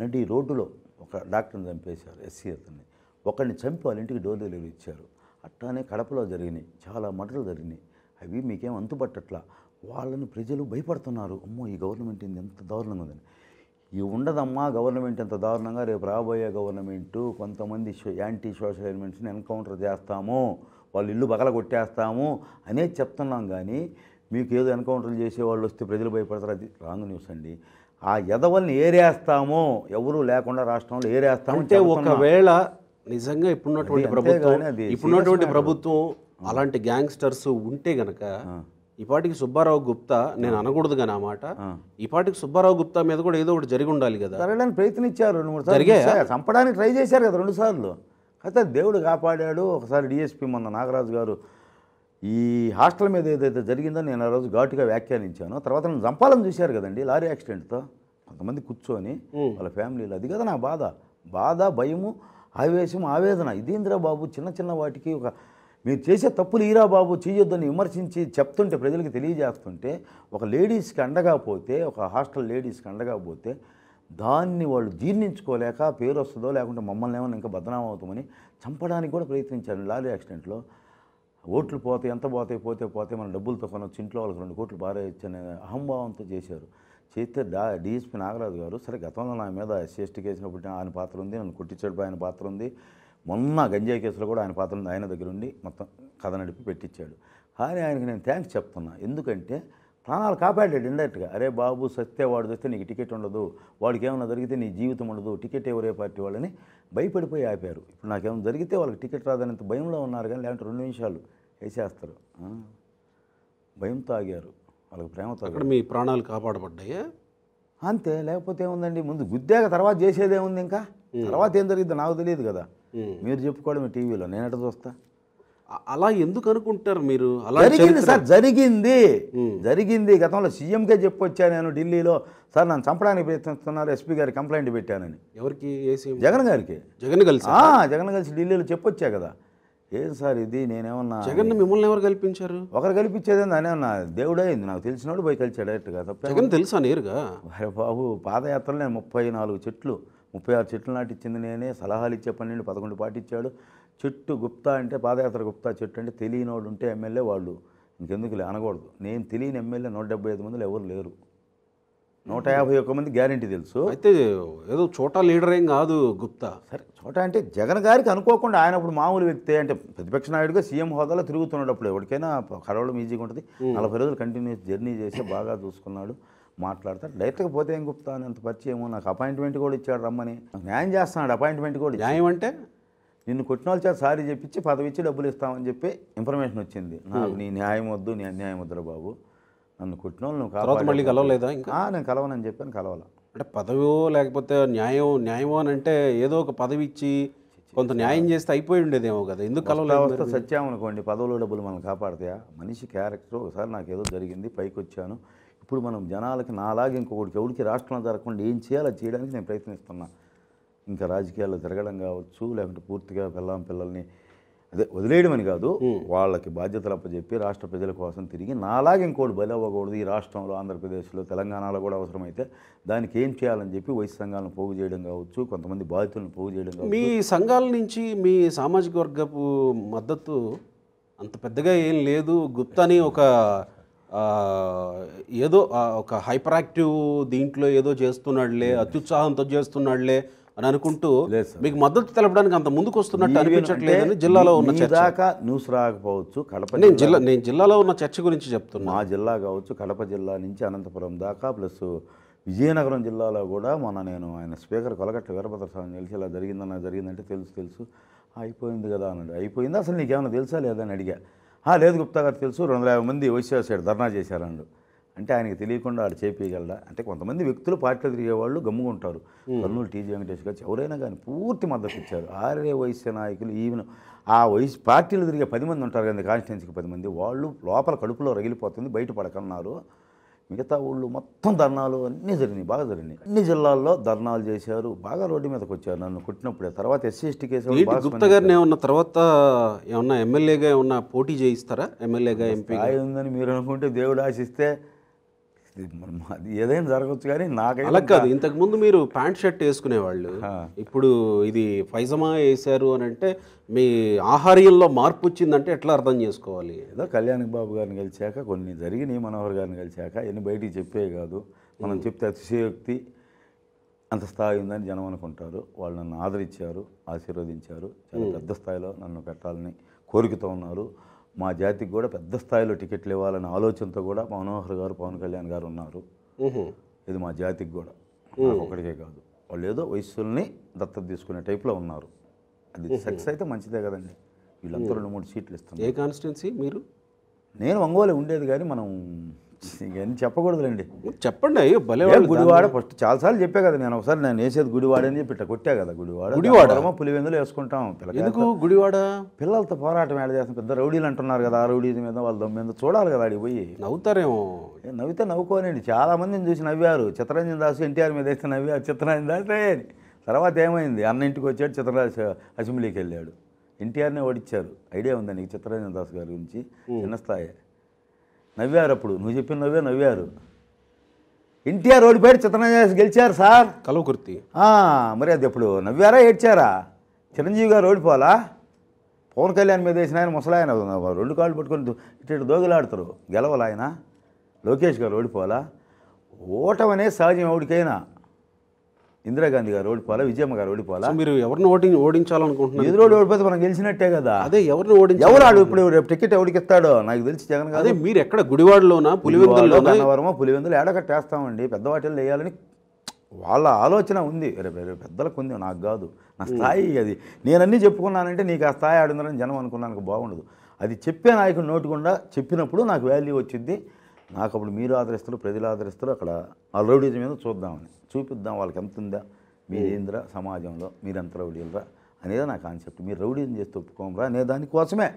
నటి రోడ్డులో ఒక డాక్టర్ని చంపేశారు ఎస్సీ అతన్ని ఒకరిని చంపి వాళ్ళ ఇంటికి డోర్ డెలివరీ ఇచ్చారు అట్లానే కడపలో జరిగినాయి చాలా మటలు జరిగినాయి అవి మీకేం అంతుపట్టట్లా వాళ్ళని ప్రజలు భయపడుతున్నారు అమ్మో ఈ గవర్నమెంట్ ఎంత దారుణంగా ఉందని ఇవి ఉండదమ్మా గవర్నమెంట్ ఎంత దారుణంగా రేపు రాబోయే గవర్నమెంట్ కొంతమంది యాంటీ సోషల్ ఎలిమెంట్స్ని ఎన్కౌంటర్ చేస్తాము వాళ్ళు ఇల్లు బగల కొట్టేస్తాము అనేది చెప్తున్నాం కానీ మీకు ఏదో ఎన్కౌంటర్లు చేసే వాళ్ళు వస్తే ప్రజలు భయపడతారు అది రాంగ్ న్యూస్ అండి ఆ ఎదవల్ని ఏరేస్తాము ఎవరు లేకుండా రాష్ట్రంలో ఏరేస్తాము అంటే ఒకవేళ నిజంగా ఇప్పుడున్నటువంటి ప్రభుత్వం ఇప్పుడున్నటువంటి ప్రభుత్వం అలాంటి గ్యాంగ్స్టర్స్ ఉంటే గనక ఈపాటికి సుబ్బారావు గుప్తా నేను అనకూడదు కానీ ఆ మాట ఈపాటికి సుబ్బారావు గుప్తా మీద కూడా ఏదో ఒకటి జరిగి ఉండాలి కదా జరగడానికి ప్రయత్నించారు రెండు మూడు సార్లు చంపడానికి ట్రై చేశారు కదా రెండు సార్లు అయితే దేవుడు కాపాడాడు ఒకసారి డిఎస్పీ మొన్న నాగరాజు గారు ఈ హాస్టల్ మీద ఏదైతే జరిగిందో నేను ఆ రోజు ఘాటుగా వ్యాఖ్యానించాను తర్వాత నేను చంపాలని చూశారు కదండి లారీ యాక్సిడెంట్తో కొంతమంది కూర్చొని వాళ్ళ ఫ్యామిలీలో అది కదా నా బాధ బాధ భయము ఆవేశం ఆవేదన ఇదేంద్రా బాబు చిన్న చిన్న వాటికి ఒక మీరు చేసే తప్పులు ఈరా బాబు చేయొద్దని విమర్శించి చెప్తుంటే ప్రజలకు తెలియజేస్తుంటే ఒక లేడీస్కి అండగా పోతే ఒక హాస్టల్ లేడీస్కి అండగా పోతే దాన్ని వాళ్ళు జీర్ణించుకోలేక పేరు వస్తుందో లేకుంటే మమ్మల్ని ఏమైనా ఇంకా బదనాం అవుతామని చంపడానికి కూడా ప్రయత్నించారు లారీ యాక్సిడెంట్లో ఓట్లు పోతే ఎంత పోతే పోతే పోతే మన డబ్బులతో కొనొచ్చు ఇంట్లో వాళ్ళకి రెండు కోట్లు పారేయచ్చనే అహంభావంతో చేశారు చేస్తే డా డిఎస్పీ నాగరాజు గారు సరే గతంలో నా మీద ఎస్సీ ఎస్టీ కేసు ఆయన పాత్ర ఉంది నన్ను కొట్టించడిపోయిన పాత్ర ఉంది మొన్న గంజాయి కేసులో కూడా ఆయన పాత్ర ఆయన దగ్గర ఉండి మొత్తం కథ నడిపి పెట్టించాడు కానీ ఆయనకి నేను థ్యాంక్స్ చెప్తున్నా ఎందుకంటే ప్రాణాలు కాపాడాడు ఇండైరెక్ట్గా అరే బాబు సస్తే వాడు చూస్తే నీకు టికెట్ ఉండదు వాడికి ఏమైనా జరిగితే నీ జీవితం ఉండదు టికెట్ ఎవరే పార్టీ వాళ్ళని భయపడిపోయి ఆపారు ఇప్పుడు నాకేమైనా జరిగితే వాళ్ళకి టికెట్ రాదనేంత భయంలో ఉన్నారు కానీ లేదంటే రెండు నిమిషాలు వేసేస్తారు భయంతో ఆగారు వాళ్ళకి ప్రేమతో అక్కడ మీ ప్రాణాలు కాపాడబడ్డాయి అంతే లేకపోతే ఏముందండి ముందు గుద్దాక తర్వాత చేసేదేముంది ఇంకా తర్వాత ఏం జరిగిందో నాకు తెలియదు కదా మీరు చెప్పుకోవడం టీవీలో నేను ఎట చూస్తా అలా ఎందుకు అనుకుంటారు మీరు అలా జరిగింది సార్ జరిగింది జరిగింది గతంలో సీఎంకే చెప్పొచ్చా నేను ఢిల్లీలో సార్ నన్ను చంపడానికి ప్రయత్నిస్తున్నారు ఎస్పీ గారి కంప్లైంట్ పెట్టానని ఎవరికి జగన్ గారికి జగన్ కలిసి జగన్ కలిసి ఢిల్లీలో చెప్పొచ్చా కదా ఏం సార్ ఇది నేనేమన్నా జగన్ మిమ్మల్ని ఎవరు కల్పించారు ఒకరు కల్పించేది నేనేమన్నా దేవుడే అయింది నాకు తెలిసినోడు పోయి కలిసాడు డైరెక్ట్గా తప్ప జగన్ తెలుసా నేరుగా బాబు పాదయాత్రలో నేను ముప్పై నాలుగు చెట్లు ముప్పై ఆరు చెట్లు నాటిచ్చింది నేనే సలహాలు ఇచ్చే పని నేను పదకొండు పాటిచ్చాడు చెట్టు గుప్తా అంటే పాదయాత్ర గుప్తా చెట్టు అంటే తెలియనోడు ఉంటే ఎమ్మెల్యే వాళ్ళు ఇంకెందుకు అనకూడదు నేను తెలియని ఎమ్మెల్యే నూట డెబ్బై ఐదు మందిలో ఎవరు లేరు నూట యాభై ఒక్క మంది గ్యారంటీ తెలుసు అయితే ఏదో చోటా లీడర్ ఏం కాదు గుప్తా సరే చోటా అంటే జగన్ గారికి అనుకోకుండా ఆయన ఇప్పుడు మామూలు వ్యక్తి అంటే ప్రతిపక్ష నాయుడుగా సీఎం హోదాలో తిరుగుతున్నప్పుడు ఎవరికైనా కడవడం ఈజీగా ఉంటుంది నలభై రోజులు కంటిన్యూస్ జర్నీ చేసి బాగా చూసుకున్నాడు మాట్లాడతాడు లేకపోతే పోతే ఏం గుప్తా అని అంత ఏమో నాకు అపాయింట్మెంట్ కూడా ఇచ్చాడు రమ్మని న్యాయం చేస్తున్నాడు అపాయింట్మెంట్ కూడా న్యాయం అంటే నిన్ను కొట్టిన వాళ్ళు చేత సారీ చెప్పించి పదవి ఇచ్చి డబ్బులు ఇస్తామని చెప్పి ఇన్ఫర్మేషన్ వచ్చింది నాకు నీ న్యాయం వద్దు నీ అన్యాయం వద్దురా బాబు నన్ను కొట్టిన వాళ్ళు నువ్వు మళ్ళీ కలవలేదా ఇంకా నేను కలవనని చెప్పాను కలవాల అంటే పదవో లేకపోతే న్యాయం న్యాయమో అని అంటే ఏదో ఒక పదవి ఇచ్చి కొంత న్యాయం చేస్తే అయిపోయి ఉండేదేమో కదా ఎందుకు కలవలేదు సత్యం అనుకోండి పదవులు డబ్బులు మనం కాపాడతాయా మనిషి క్యారెక్టర్ ఒకసారి నాకు ఏదో జరిగింది పైకి వచ్చాను ఇప్పుడు మనం జనాలకి నాలాగే ఇంకొకటి ఎవరికి రాష్ట్రంలో జరగకుండా ఏం చేయాలో చేయడానికి నేను ప్రయత్నిస్తున్నా ఇంకా రాజకీయాలు తిరగడం కావచ్చు లేకుంటే పూర్తిగా పిల్లం పిల్లల్ని అదే వదిలేయడం అని కాదు వాళ్ళకి బాధ్యతలు అప్పచెప్పి రాష్ట్ర ప్రజల కోసం తిరిగి నాలాగే ఇంకోటి బలి అవ్వకూడదు ఈ రాష్ట్రంలో ఆంధ్రప్రదేశ్లో తెలంగాణలో కూడా అవసరమైతే దానికి ఏం చేయాలని చెప్పి వైస్ సంఘాలను పోగు చేయడం కావచ్చు కొంతమంది బాధితులను పోగు చేయడం కావచ్చు మీ సంఘాల నుంచి మీ సామాజిక వర్గపు మద్దతు అంత పెద్దగా ఏం లేదు గుప్తని అని ఒక ఏదో ఒక హైపర్ యాక్టివ్ దీంట్లో ఏదో చేస్తున్నాడులే అత్యుత్సాహంతో చేస్తున్నాడులే అని అనుకుంటూ మీకు మద్దతు తెలపడానికి అంత ముందుకు వస్తున్నట్టు అనిపించట్లేదని జిల్లాలో ఉన్న చర్చ న్యూస్ రాకపోవచ్చు కడప నేను జిల్లా నేను జిల్లాలో ఉన్న చర్చ గురించి చెప్తున్నా మా జిల్లా కావచ్చు కడప జిల్లా నుంచి అనంతపురం దాకా ప్లస్ విజయనగరం జిల్లాలో కూడా మొన్న నేను ఆయన స్పీకర్ కొలగట్ట వీరభద్రస్వామి తెలిసి ఇలా జరిగిందన్న జరిగిందంటే తెలుసు తెలుసు అయిపోయింది కదా అన్నాడు అయిపోయింది అసలు నీకేమైనా తెలుసా లేదని అడిగా లేదు గుప్తా గారు తెలుసు రెండు యాభై మంది వైసీఆర్ సైడ్ ధర్నా చేశారన్నాడు అంటే ఆయనకి తెలియకుండా ఆడు చేపించగలడా అంటే కొంతమంది వ్యక్తులు పార్టీలో తిరిగేవాళ్ళు గమ్ముగుంటారు కర్నూలు టీజీ వెంకటేష్ గారు ఎవరైనా కానీ పూర్తి మద్దతు ఇచ్చారు ఆర్ఏ వైశ్య నాయకులు ఈవెన్ ఆ వయసు పార్టీలు తిరిగే పది మంది ఉంటారు కదా కాన్స్టిట్యున్సీకి పది మంది వాళ్ళు లోపల కడుపులో రగిలిపోతుంది బయటపడకన్నారు మిగతా ఊళ్ళు మొత్తం ధర్నాలు అన్నీ జరిగినాయి బాగా జరిగినాయి అన్ని జిల్లాల్లో ధర్నాలు చేశారు బాగా రోడ్డు మీదకి వచ్చారు నన్ను కుట్టినప్పుడే తర్వాత ఎస్సీ ఎస్టీ కేసు గుప్తా గారిని ఏమన్నా తర్వాత ఏమన్నా ఎమ్మెల్యేగా ఏమన్నా పోటీ చేయిస్తారా ఎమ్మెల్యేగా ఎంపీ ఉందని మీరు అనుకుంటే దేవుడు ఆశిస్తే ఏదైనా జరగచ్చు కానీ నాకు అలా కాదు ఇంతకుముందు మీరు ప్యాంట్ షర్ట్ వేసుకునేవాళ్ళు ఇప్పుడు ఇది ఫైజమా వేశారు అని అంటే మీ ఆహార్యంలో మార్పు వచ్చిందంటే ఎట్లా అర్థం చేసుకోవాలి ఏదో కళ్యాణ్ బాబు గారిని కలిశాక కొన్ని జరిగినాయి మనోహర్ గారిని కలిశాక ఎన్ని బయటికి చెప్పే కాదు మనం చెప్తే అతిశయోక్తి అంత స్థాయి ఉందని జనం అనుకుంటారు వాళ్ళు నన్ను ఆదరించారు ఆశీర్వదించారు చాలా పెద్ద స్థాయిలో నన్ను పెట్టాలని కోరికతో ఉన్నారు మా జాతికి కూడా పెద్ద స్థాయిలో టికెట్లు ఇవ్వాలనే ఆలోచనతో కూడా మనోహర్ గారు పవన్ కళ్యాణ్ గారు ఉన్నారు ఇది మా జాతికి కూడా ఒకటికే కాదు వాళ్ళు ఏదో వయస్సుల్ని దత్తత తీసుకునే టైప్లో ఉన్నారు అది సక్సెస్ అయితే మంచిదే కదండి వీళ్ళంతా రెండు మూడు సీట్లు ఇస్తాను ఏ కాన్స్టిట్యున్సీ మీరు నేను ఒంగోలు ఉండేది కానీ మనం ఇవన్నీ చెప్పకూడదులేండి చెప్పండి అయ్యో భలే గుడివాడ ఫస్ట్ చాలాసార్లు చెప్పా కదా నేను ఒకసారి నేను వేసేది గుడివాడ అని చెప్పి ఇట్లా కొట్టా కదా గుడివాడ గుడివాడ పులివెందులు వేసుకుంటాం ఎందుకు గుడివాడ పిల్లలతో పోరాటం ఏడ చేస్తాం పెద్ద రౌడీలు అంటున్నారు కదా ఆ రౌడీ మీద వాళ్ళ దమ్మ మీద చూడాలి కదా అడిగి పోయి నవ్వుతారేమో నవ్వితే నవ్వుకోనండి చాలా మందిని చూసి నవ్వారు చిత్రరంజన్ దాస్ ఎన్టీఆర్ మీద వేస్తే నవ్వారు చిత్రరంజన్ దాసే తర్వాత ఏమైంది అన్న ఇంటికి వచ్చాడు చిత్రరాజ్ అసెంబ్లీకి వెళ్ళాడు ఎన్టీఆర్నే ఓడిచ్చారు ఐడియా ఉందా నీకు చిత్తరంజన్ దాస్ గారి గురించి చిన్న స్థాయి నవ్వారు అప్పుడు నువ్వు చెప్పిన నవ్వే నవ్వారు ఎన్టీఆర్ ఓడిపోయి చిత్రనాథ్ గెలిచారు సార్ కలవకుర్తి మరి అది ఎప్పుడు నవ్వారా ఏడ్చారా చిరంజీవి గారు ఓడిపోవాలా పవన్ కళ్యాణ్ మీద వేసిన ఆయన ముసలాయన రెండు కాళ్ళు పట్టుకొని ఇటు దోగులాడతారు గెలవాలి ఆయన లోకేష్ గారు ఓడిపోవాలా ఓటమనే సహజం ఎవడికైనా ఇందిరాగాంధీ గారు ఓడిపోవాలా విజయమ్మ గారు ఓడిపోవాలా మీరు ఎవరిని ఓటి ఓడించాలనుకుంటున్నారు ఎదురు ఓడిపోతే మనం గెలిచినట్టే కదా అదే ఎవరిని ఓడించి ఎవరు ఇప్పుడు రేపు టికెట్ ఎవరికి ఇస్తాడో నాకు తెలిసి జగన్ గారు అదే మీరు ఎక్కడ గుడివాడలోనా పులివెందులో అన్నవరమో పులివెందులు ఏడకట్టు వేస్తామండి పెద్ద వాటిల్లో వేయాలని వాళ్ళ ఆలోచన ఉంది రేపు పెద్దలకు ఉంది నాకు కాదు నా స్థాయి అది నేనన్నీ చెప్పుకున్నానంటే నీకు ఆ స్థాయి ఆడుందని జనం అనుకున్నాను బాగుండదు అది చెప్పే నాయకుడు నోటుకుండా చెప్పినప్పుడు నాకు వాల్యూ వచ్చింది నాకు అప్పుడు మీరు ఆదరిస్తారు ప్రజలు ఆదరిస్తారు అక్కడ ఆ రౌడీజం మీద చూద్దామని చూపిద్దాం వాళ్ళకి ఎంత ఉందా మీరేంద్రా సమాజంలో మీరెంత రౌడీలరా అనేదే నా కాన్సెప్ట్ మీరు రౌడీ రౌడీని చేసి ఒప్పుకోమరా అనే దానికోసమే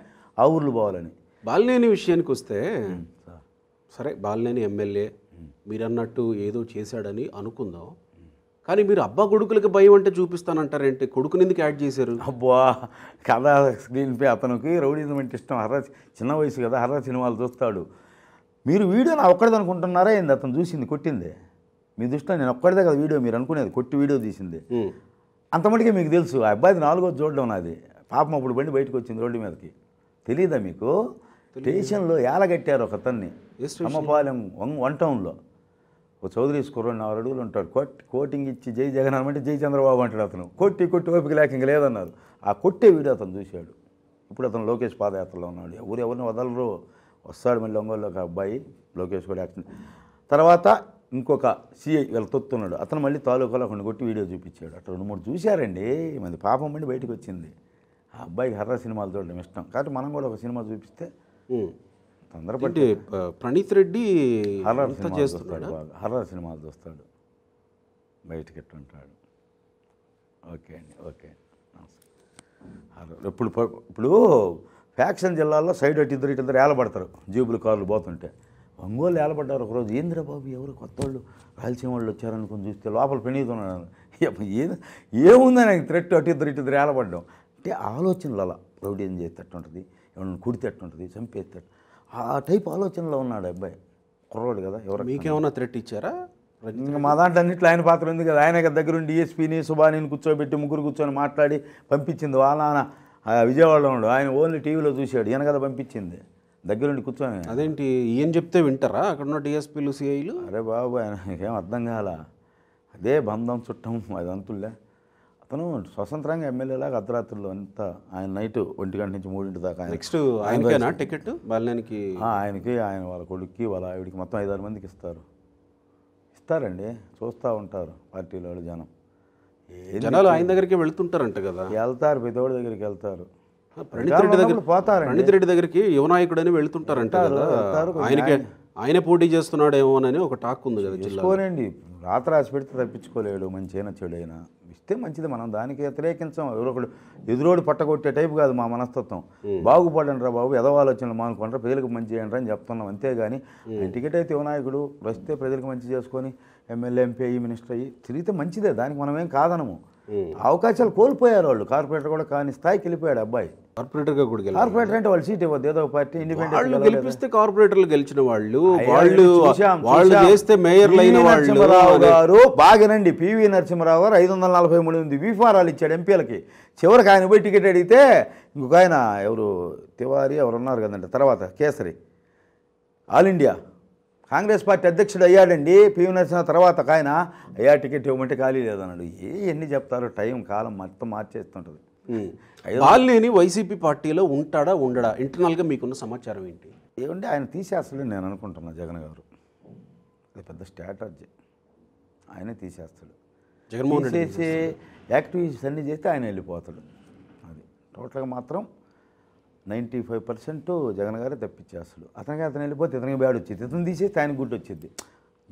ఆ ఊర్లు పోవాలని బాలినేని విషయానికి వస్తే సరే బాలినేని ఎమ్మెల్యే మీరన్నట్టు ఏదో చేశాడని అనుకుందాం కానీ మీరు అబ్బా కొడుకులకి భయం అంటే చూపిస్తానంటారేంటి కొడుకుని ఎందుకు యాడ్ చేశారు అబ్బా కథ స్క్రీన్ పే అతనికి రౌడీజం అంటే ఇష్టం హర్ర చిన్న వయసు కదా హర్ర సినిమాలు చూస్తాడు మీరు వీడియో నా అనుకుంటున్నారా ఏంది అతను చూసింది కొట్టింది మీ దృష్టిలో నేను ఒక్కడిదే కదా వీడియో మీరు అనుకునేది కొట్టి వీడియో తీసింది అంతమటికే మీకు తెలుసు ఆ అబ్బాయిది నాలుగో చూడడం నాది పాపం అప్పుడు బండి బయటకు వచ్చింది రోడ్డు మీదకి తెలియదా మీకు స్టేషన్లో ఏలగట్టారు ఒక తన్ని అమ్మపాలెం వన్ టౌన్లో ఒక చౌదరి స్కూల్ నాలుగు అడుగులు ఉంటాడు కోట్ కోటింగ్ ఇచ్చి జై జగన్ అంటే జై చంద్రబాబు అంటాడు అతను కొట్టి కొట్టి ఓపిక లేక ఇంక లేదన్నారు ఆ కొట్టే వీడియో అతను చూశాడు ఇప్పుడు అతను లోకేష్ పాదయాత్రలో ఉన్నాడు ఎవరు ఎవరిని వదలరు వస్తాడు మళ్ళీ ఒంగోలులోకి అబ్బాయి లోకేష్ కూడా యాక్సిడెంట్ తర్వాత ఇంకొక సిఐ వీళ్ళ తొత్తున్నాడు అతను మళ్ళీ తాలూకాలో కొన్ని కొట్టి వీడియో చూపించాడు అట్లా రెండు మూడు చూశారండి మంది పాపం మండి బయటకు వచ్చింది ఆ అబ్బాయికి హర్ర సినిమాలు చూడడం ఇష్టం కాబట్టి మనం కూడా ఒక సినిమా చూపిస్తే తొందరపడి ప్రణీత్ రెడ్డి హర్ర చేస్తున్నాడు బాగా హర్రర్ సినిమాలు చూస్తాడు బయటకి ఎట్టుంటాడు ఓకే అండి ఓకే ఇప్పుడు ఇప్పుడు ఫ్యాక్షన్ జిల్లాల్లో సైడ్ ఇద్దరు ఇద్దరు ఏలబడతారు జీబులు కార్లు పోతుంటే ఒంగోలు ఏలబడ్డారు ఒకరోజు ఏంద్రబాబు బాబు ఎవరు కొత్త వాళ్ళు రాయలసీమ వాళ్ళు వచ్చారనుకుని చూస్తే లోపల పెణిదున్నాను ఏ ఏముందని నాకు త్రెట్ అటు ఇద్దరు ఇటు ఇద్దరు ఏలబడ్డాం అంటే ఆలోచనలు అలా రౌడీయం ఏం ఉంటుంది ఎవరిని కుడితేట్టు ఉంటుంది ఆ టైప్ ఆలోచనలో ఉన్నాడు అబ్బాయి కుర్రోడు కదా ఎవరు మీకేమైనా థ్రెట్ ఇచ్చారా ఇంకా మా దాంట్లో అన్నింటిలో ఆయన పాత్ర ఉంది కదా ఆయన దగ్గరుండి డిఎస్పీని సుభాని కూర్చోబెట్టి ముగ్గురు కూర్చొని మాట్లాడి పంపించింది వాళ్ళ నాన్న విజయవాడలో ఉండు ఆయన ఓన్లీ టీవీలో చూశాడు ఈయన కదా పంపించింది దగ్గరుండి కూర్చొని అదేంటి ఏం చెప్తే వింటారా అక్కడ ఉన్న డిఎస్పీలు సిఐలు అరే బాబు ఆయన ఏం అర్థం కాల అదే బంధం చుట్టం అదంతులే అతను స్వతంత్రంగా ఎమ్మెల్యేలాగా అర్ధరాత్రుల్లో అంత ఆయన నైట్ ఒంటి గంట నుంచి మూడింటి దాకా నెక్స్ట్ ఆయన టికెట్ బాలినేనికి ఆయనకి ఆయన వాళ్ళ కొడుక్కి వాళ్ళ ఆవిడికి మొత్తం ఐదారు మందికి ఇస్తారు ఇస్తారండి చూస్తూ ఉంటారు పార్టీలో జనం జనాలు ఆయన దగ్గరికి వెళ్తుంటారంట కదా వెళ్తారు పెద్దవాడి దగ్గరికి వెళ్తారు రణిత్ రెడ్డి దగ్గర పోతారు రణిత్ రెడ్డి దగ్గరికి యువనాయకుడు అని వెళుతుంటారంట ఆయనకి ఆయనకే ఆయన పోటీ చేస్తున్నాడేమోనని ఒక టాక్ ఉంది కదా చూసుకోనండి రాత్రి రాసి పెడితే తప్పించుకోలేడు మంచి అయినా చెడైనా ఇస్తే మంచిది మనం దానికి వ్యతిరేకించాం ఎవరొకడు ఎదురోడు పట్టగొట్టే టైప్ కాదు మా మనస్తత్వం బాగుపడండి రా బాబు ఎదవాలోచనలు మానుకుంటారు ప్రజలకు మంచి చేయండి అని చెప్తున్నాం అంతేగాని టికెట్ అయితే యువనాయకుడు వస్తే ప్రజలకు మంచి చేసుకొని ఎమ్మెల్యే ఎంపీ అయ్యి మినిస్టర్ అయ్యి తిరిగితే మంచిదే దానికి మనమేం కాదనము అవకాశాలు కోల్పోయారు వాళ్ళు కార్పొరేటర్ కూడా కాని స్థాయికి వెళ్ళిపోయాడు అబ్బాయి కార్పొరేటర్గా కూడా కార్పొరేటర్ అంటే వాళ్ళు సీట్ ఇవ్వద్దు ఏదో పార్టీ ఇండిపెండెంట్ వాళ్ళు గెలిపిస్తే కార్పొరేటర్లు గెలిచిన వాళ్ళు వాళ్ళు వాళ్ళు చేస్తే మేయర్లు అయిన వాళ్ళు గారు బాగానండి పివి నరసింహరావు గారు ఐదు వందల నలభై మూడు ఉంది విఫారాలు ఇచ్చాడు ఎంపీలకి చివరికి ఆయన పోయి టికెట్ అడిగితే ఇంకొక ఆయన ఎవరు తివారీ ఎవరు ఉన్నారు కదండి తర్వాత Kesri all India Congress party అధ్యక్షుడు అయ్యాడండి పివి నరసింహ తర్వాత ఆయన అయ్యా టికెట్ ఇవ్వమంటే ఖాళీ లేదన్నాడు ఏ ఎన్ని చెప్తారు టైం కాలం మొత్తం మార్చేస్తుంటుంది బాలినేని వైసీపీ పార్టీలో ఉంటాడా ఉండడా ఇంటర్నల్గా మీకున్న సమాచారం ఏంటి ఏమంటే ఆయన తీసేస్తాడని నేను అనుకుంటున్నా జగన్ గారు అది పెద్ద స్ట్రాటజీ ఆయనే తీసేస్తాడు జగన్మోహన్ రెడ్డి యాక్టివిటీస్ అన్నీ చేస్తే ఆయన వెళ్ళిపోతాడు అది టోటల్గా మాత్రం నైంటీ ఫైవ్ పర్సెంట్ జగన్ గారే తప్పించేస్తాడు అతనికి అతను వెళ్ళిపోతే ఇతనికి బ్యాడ్ వచ్చింది ఇతను తీసేస్తే ఆయన గుడ్డు వచ్చింది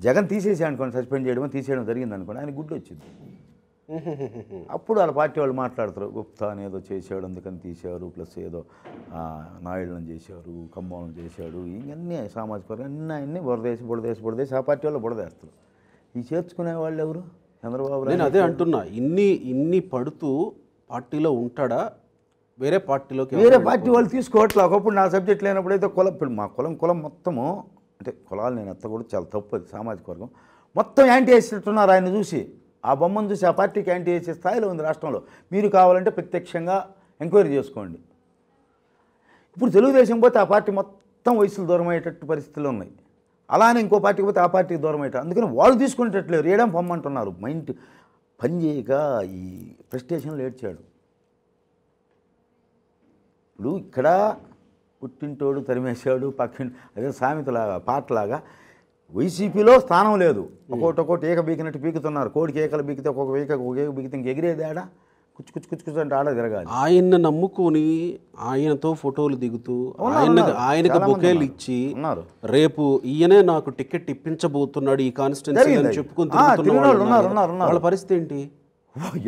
జగన్ తీసేసి అనుకోండి సస్పెండ్ చేయడమో తీసేయడం జరిగింది అనుకోండి ఆయన గుడ్డు వచ్చింది అప్పుడు వాళ్ళ పార్టీ వాళ్ళు మాట్లాడతారు గుప్తా అని ఏదో చేశాడు అందుకని తీశారు ప్లస్ ఏదో నాయుడులను చేశారు కంభంలను చేశాడు ఇవన్నీ సామాజిక పరంగా అన్నీ అన్నీ బుడదేసి బుడదేసి బుడదేసి ఆ పార్టీ వాళ్ళు బుడదేస్తారు ఈ చేర్చుకునే వాళ్ళు ఎవరు చంద్రబాబు నేను అదే అంటున్నా ఇన్ని ఇన్ని పడుతూ పార్టీలో ఉంటాడా వేరే పార్టీలోకి వేరే పార్టీ వాళ్ళు తీసుకోవట్లే ఒకప్పుడు నా సబ్జెక్ట్ లేనప్పుడు అయితే కులం మా కులం కులం మొత్తము అంటే కులాలు నేను ఎత్తకూడదు చాలా తప్పు అది సామాజిక వర్గం మొత్తం యాంటీ వేసినట్టున్నారు ఆయన చూసి ఆ బొమ్మను చూసి ఆ పార్టీకి యాంటీ చేసే స్థాయిలో ఉంది రాష్ట్రంలో మీరు కావాలంటే ప్రత్యక్షంగా ఎంక్వైరీ చేసుకోండి ఇప్పుడు తెలుగుదేశం పోతే ఆ పార్టీ మొత్తం వయసులు దూరం అయ్యేటట్టు పరిస్థితులు ఉన్నాయి అలానే ఇంకో పార్టీకి పోతే ఆ పార్టీకి దూరం అయ్యేట అందుకని వాళ్ళు తీసుకునేటట్లేరు ఏడం పొమ్మంటున్నారు మైండ్ పని చేయక ఈ ప్రెస్టేషన్లో ఏడ్చాడు ఇప్పుడు ఇక్కడ పుట్టింటోడు తరిమేశాడు పక్కింటి అదే సామెతలాగా పాటలాగా వైసీపీలో స్థానం లేదు ఒక్కోటి ఒక్కోటి ఏక బీకినట్టు పీకుతున్నారు కోడికి ఏకలు బీకితే ఒక్కొక్క ఏక ఒక ఏక బీకితే ఇంక ఎగిరేది ఆడ కుచ్చు కుచ్చు కుచ్చు కుచ్చు అంటే ఆడ తిరగాలి ఆయన్ని నమ్ముకొని ఆయనతో ఫోటోలు దిగుతూ ఆయన ఆయనకు బొకేలు ఇచ్చి రేపు ఈయనే నాకు టికెట్ ఇప్పించబోతున్నాడు ఈ కాన్స్టిట్యున్సీ అని చెప్పుకుంటున్నారు వాళ్ళ పరిస్థితి ఏంటి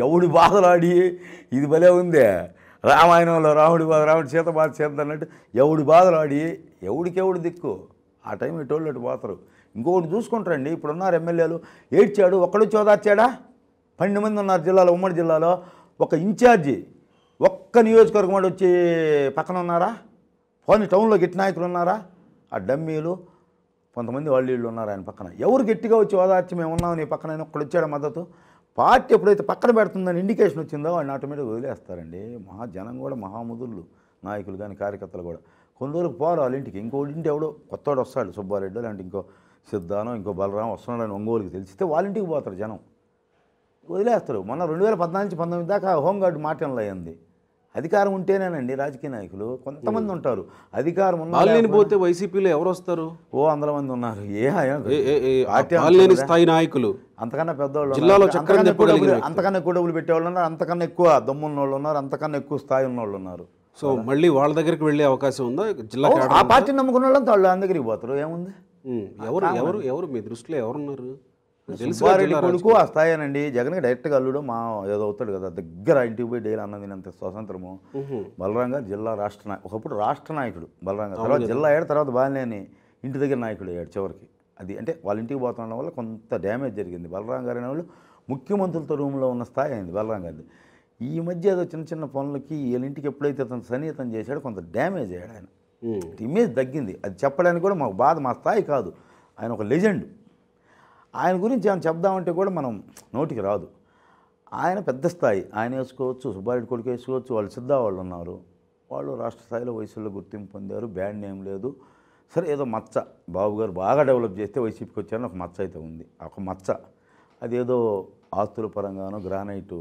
ఎవడు బాధలాడి ఇది భలే ఉందే రామాయణంలో రాముడి బాధ రాముడి సీత బాధ సీత అన్నట్టు ఎవడు బాధలాడి ఎవడికెవడు దిక్కు ఆ టైం ఇటోళ్ళు పోతారు ఇంకొకటి చూసుకుంటారండి ఇప్పుడున్నారు ఎమ్మెల్యేలు ఏడ్చాడు ఒకడు చోదార్చాడా పన్నెండు మంది ఉన్నారు జిల్లాలో ఉమ్మడి జిల్లాలో ఒక ఇన్ఛార్జి ఒక్క నియోజకవర్గం వచ్చి పక్కన ఉన్నారా పోనీ టౌన్లో గట్టి నాయకులు ఉన్నారా ఆ డమ్మీలు కొంతమంది వాళ్ళు వీళ్ళు ఉన్నారు ఆయన పక్కన ఎవరు గట్టిగా వచ్చి ఓదార్చి మేము ఉన్నాం నీ పక్కన ఒక్కడు వచ్చాడు మద్దతు పార్టీ ఎప్పుడైతే పక్కన పెడుతుందని ఇండికేషన్ వచ్చిందో వాడిని ఆటోమేటిక్ వదిలేస్తారండి మహా జనం కూడా మహాముదుళ్ళు నాయకులు కానీ కార్యకర్తలు కూడా కొన్ని రోజులకు పోరు వాళ్ళ ఇంటికి ఇంకోటి ఇంటి ఎవడో కొత్తవాడు వస్తాడు సుబ్బారెడ్డి లాంటి ఇంకో సిద్ధానం ఇంకో బలరాం వస్తున్నాడని ఒంగోలుకి తెలిస్తే వాలంటీకి పోతారు జనం వదిలేస్తారు మొన్న రెండు వేల పద్నాలుగు నుంచి పంతొమ్మిది దాకా హోంగార్డు మాటలు అయింది అధికారం ఉంటేనేనండి రాజకీయ నాయకులు కొంతమంది ఉంటారు అధికారం ఉన్న పోతే వైసీపీలో ఎవరు వస్తారు ఓ వందల మంది ఉన్నారు ఏ స్థాయి నాయకులు అంతకన్నా పెద్దవాళ్ళు జిల్లాలో అంతకన్నా ఎక్కువ డబ్బులు పెట్టేవాళ్ళు ఉన్నారు అంతకన్నా ఎక్కువ దమ్మున్న వాళ్ళు ఉన్నారు అంతకన్నా ఎక్కువ స్థాయి ఉన్న వాళ్ళు ఉన్నారు సో మళ్ళీ వాళ్ళ దగ్గరికి వెళ్ళే అవకాశం ఉందా జిల్లా ఆ పార్టీ నమ్ముకున్న వాళ్ళంతా వాళ్ళు అందరికి పోతారు ఏముంది ఎవరు ఎవరు ఎవరు మీ దృష్టిలో ఎవరున్నారు సుబ్బారెడ్డి కొడుకు ఆ స్థాయినండి జగన్కి డైరెక్ట్గా అల్లుడు మా ఏదో అవుతాడు కదా దగ్గర ఇంటికి పోయి డైలీ అన్నది అంత స్వతంత్రము బలరంగా జిల్లా రాష్ట్ర నాయకు ఒకప్పుడు రాష్ట్ర నాయకుడు బలరంగా తర్వాత జిల్లా అయ్యాడు తర్వాత బాలినేని ఇంటి దగ్గర నాయకుడు అయ్యాడు చివరికి అది అంటే వాళ్ళ ఇంటికి పోతుండడం వల్ల కొంత డ్యామేజ్ జరిగింది బలరాం గారు అనే వాళ్ళు ముఖ్యమంత్రులతో రూమ్లో ఉన్న స్థాయి అయింది బలరాం గారిది ఈ మధ్య ఏదో చిన్న చిన్న పనులకి వీళ్ళ ఇంటికి ఎప్పుడైతే అతను సన్నిహితం చేశాడో కొంత డ్యామేజ్ అయ్యాడు ఆయన ఇమేజ్ hmm. తగ్గింది అది చెప్పడానికి కూడా మాకు బాధ మా స్థాయి కాదు ఆయన ఒక లెజెండ్ ఆయన గురించి ఆయన చెప్దామంటే కూడా మనం నోటికి రాదు ఆయన పెద్ద స్థాయి ఆయన వేసుకోవచ్చు సుబ్బారెడ్డి కొడుకు వేసుకోవచ్చు వాళ్ళు సిద్ధ వాళ్ళు ఉన్నారు వాళ్ళు రాష్ట్ర స్థాయిలో వయసులో గుర్తింపు పొందారు బ్యాండ్ నేమ్ లేదు సరే ఏదో మచ్చ బాబు గారు బాగా డెవలప్ చేస్తే వైసీపీకి వచ్చారని ఒక మచ్చ అయితే ఉంది ఒక మచ్చ అదేదో ఆస్తుల పరంగానో గ్రానైటు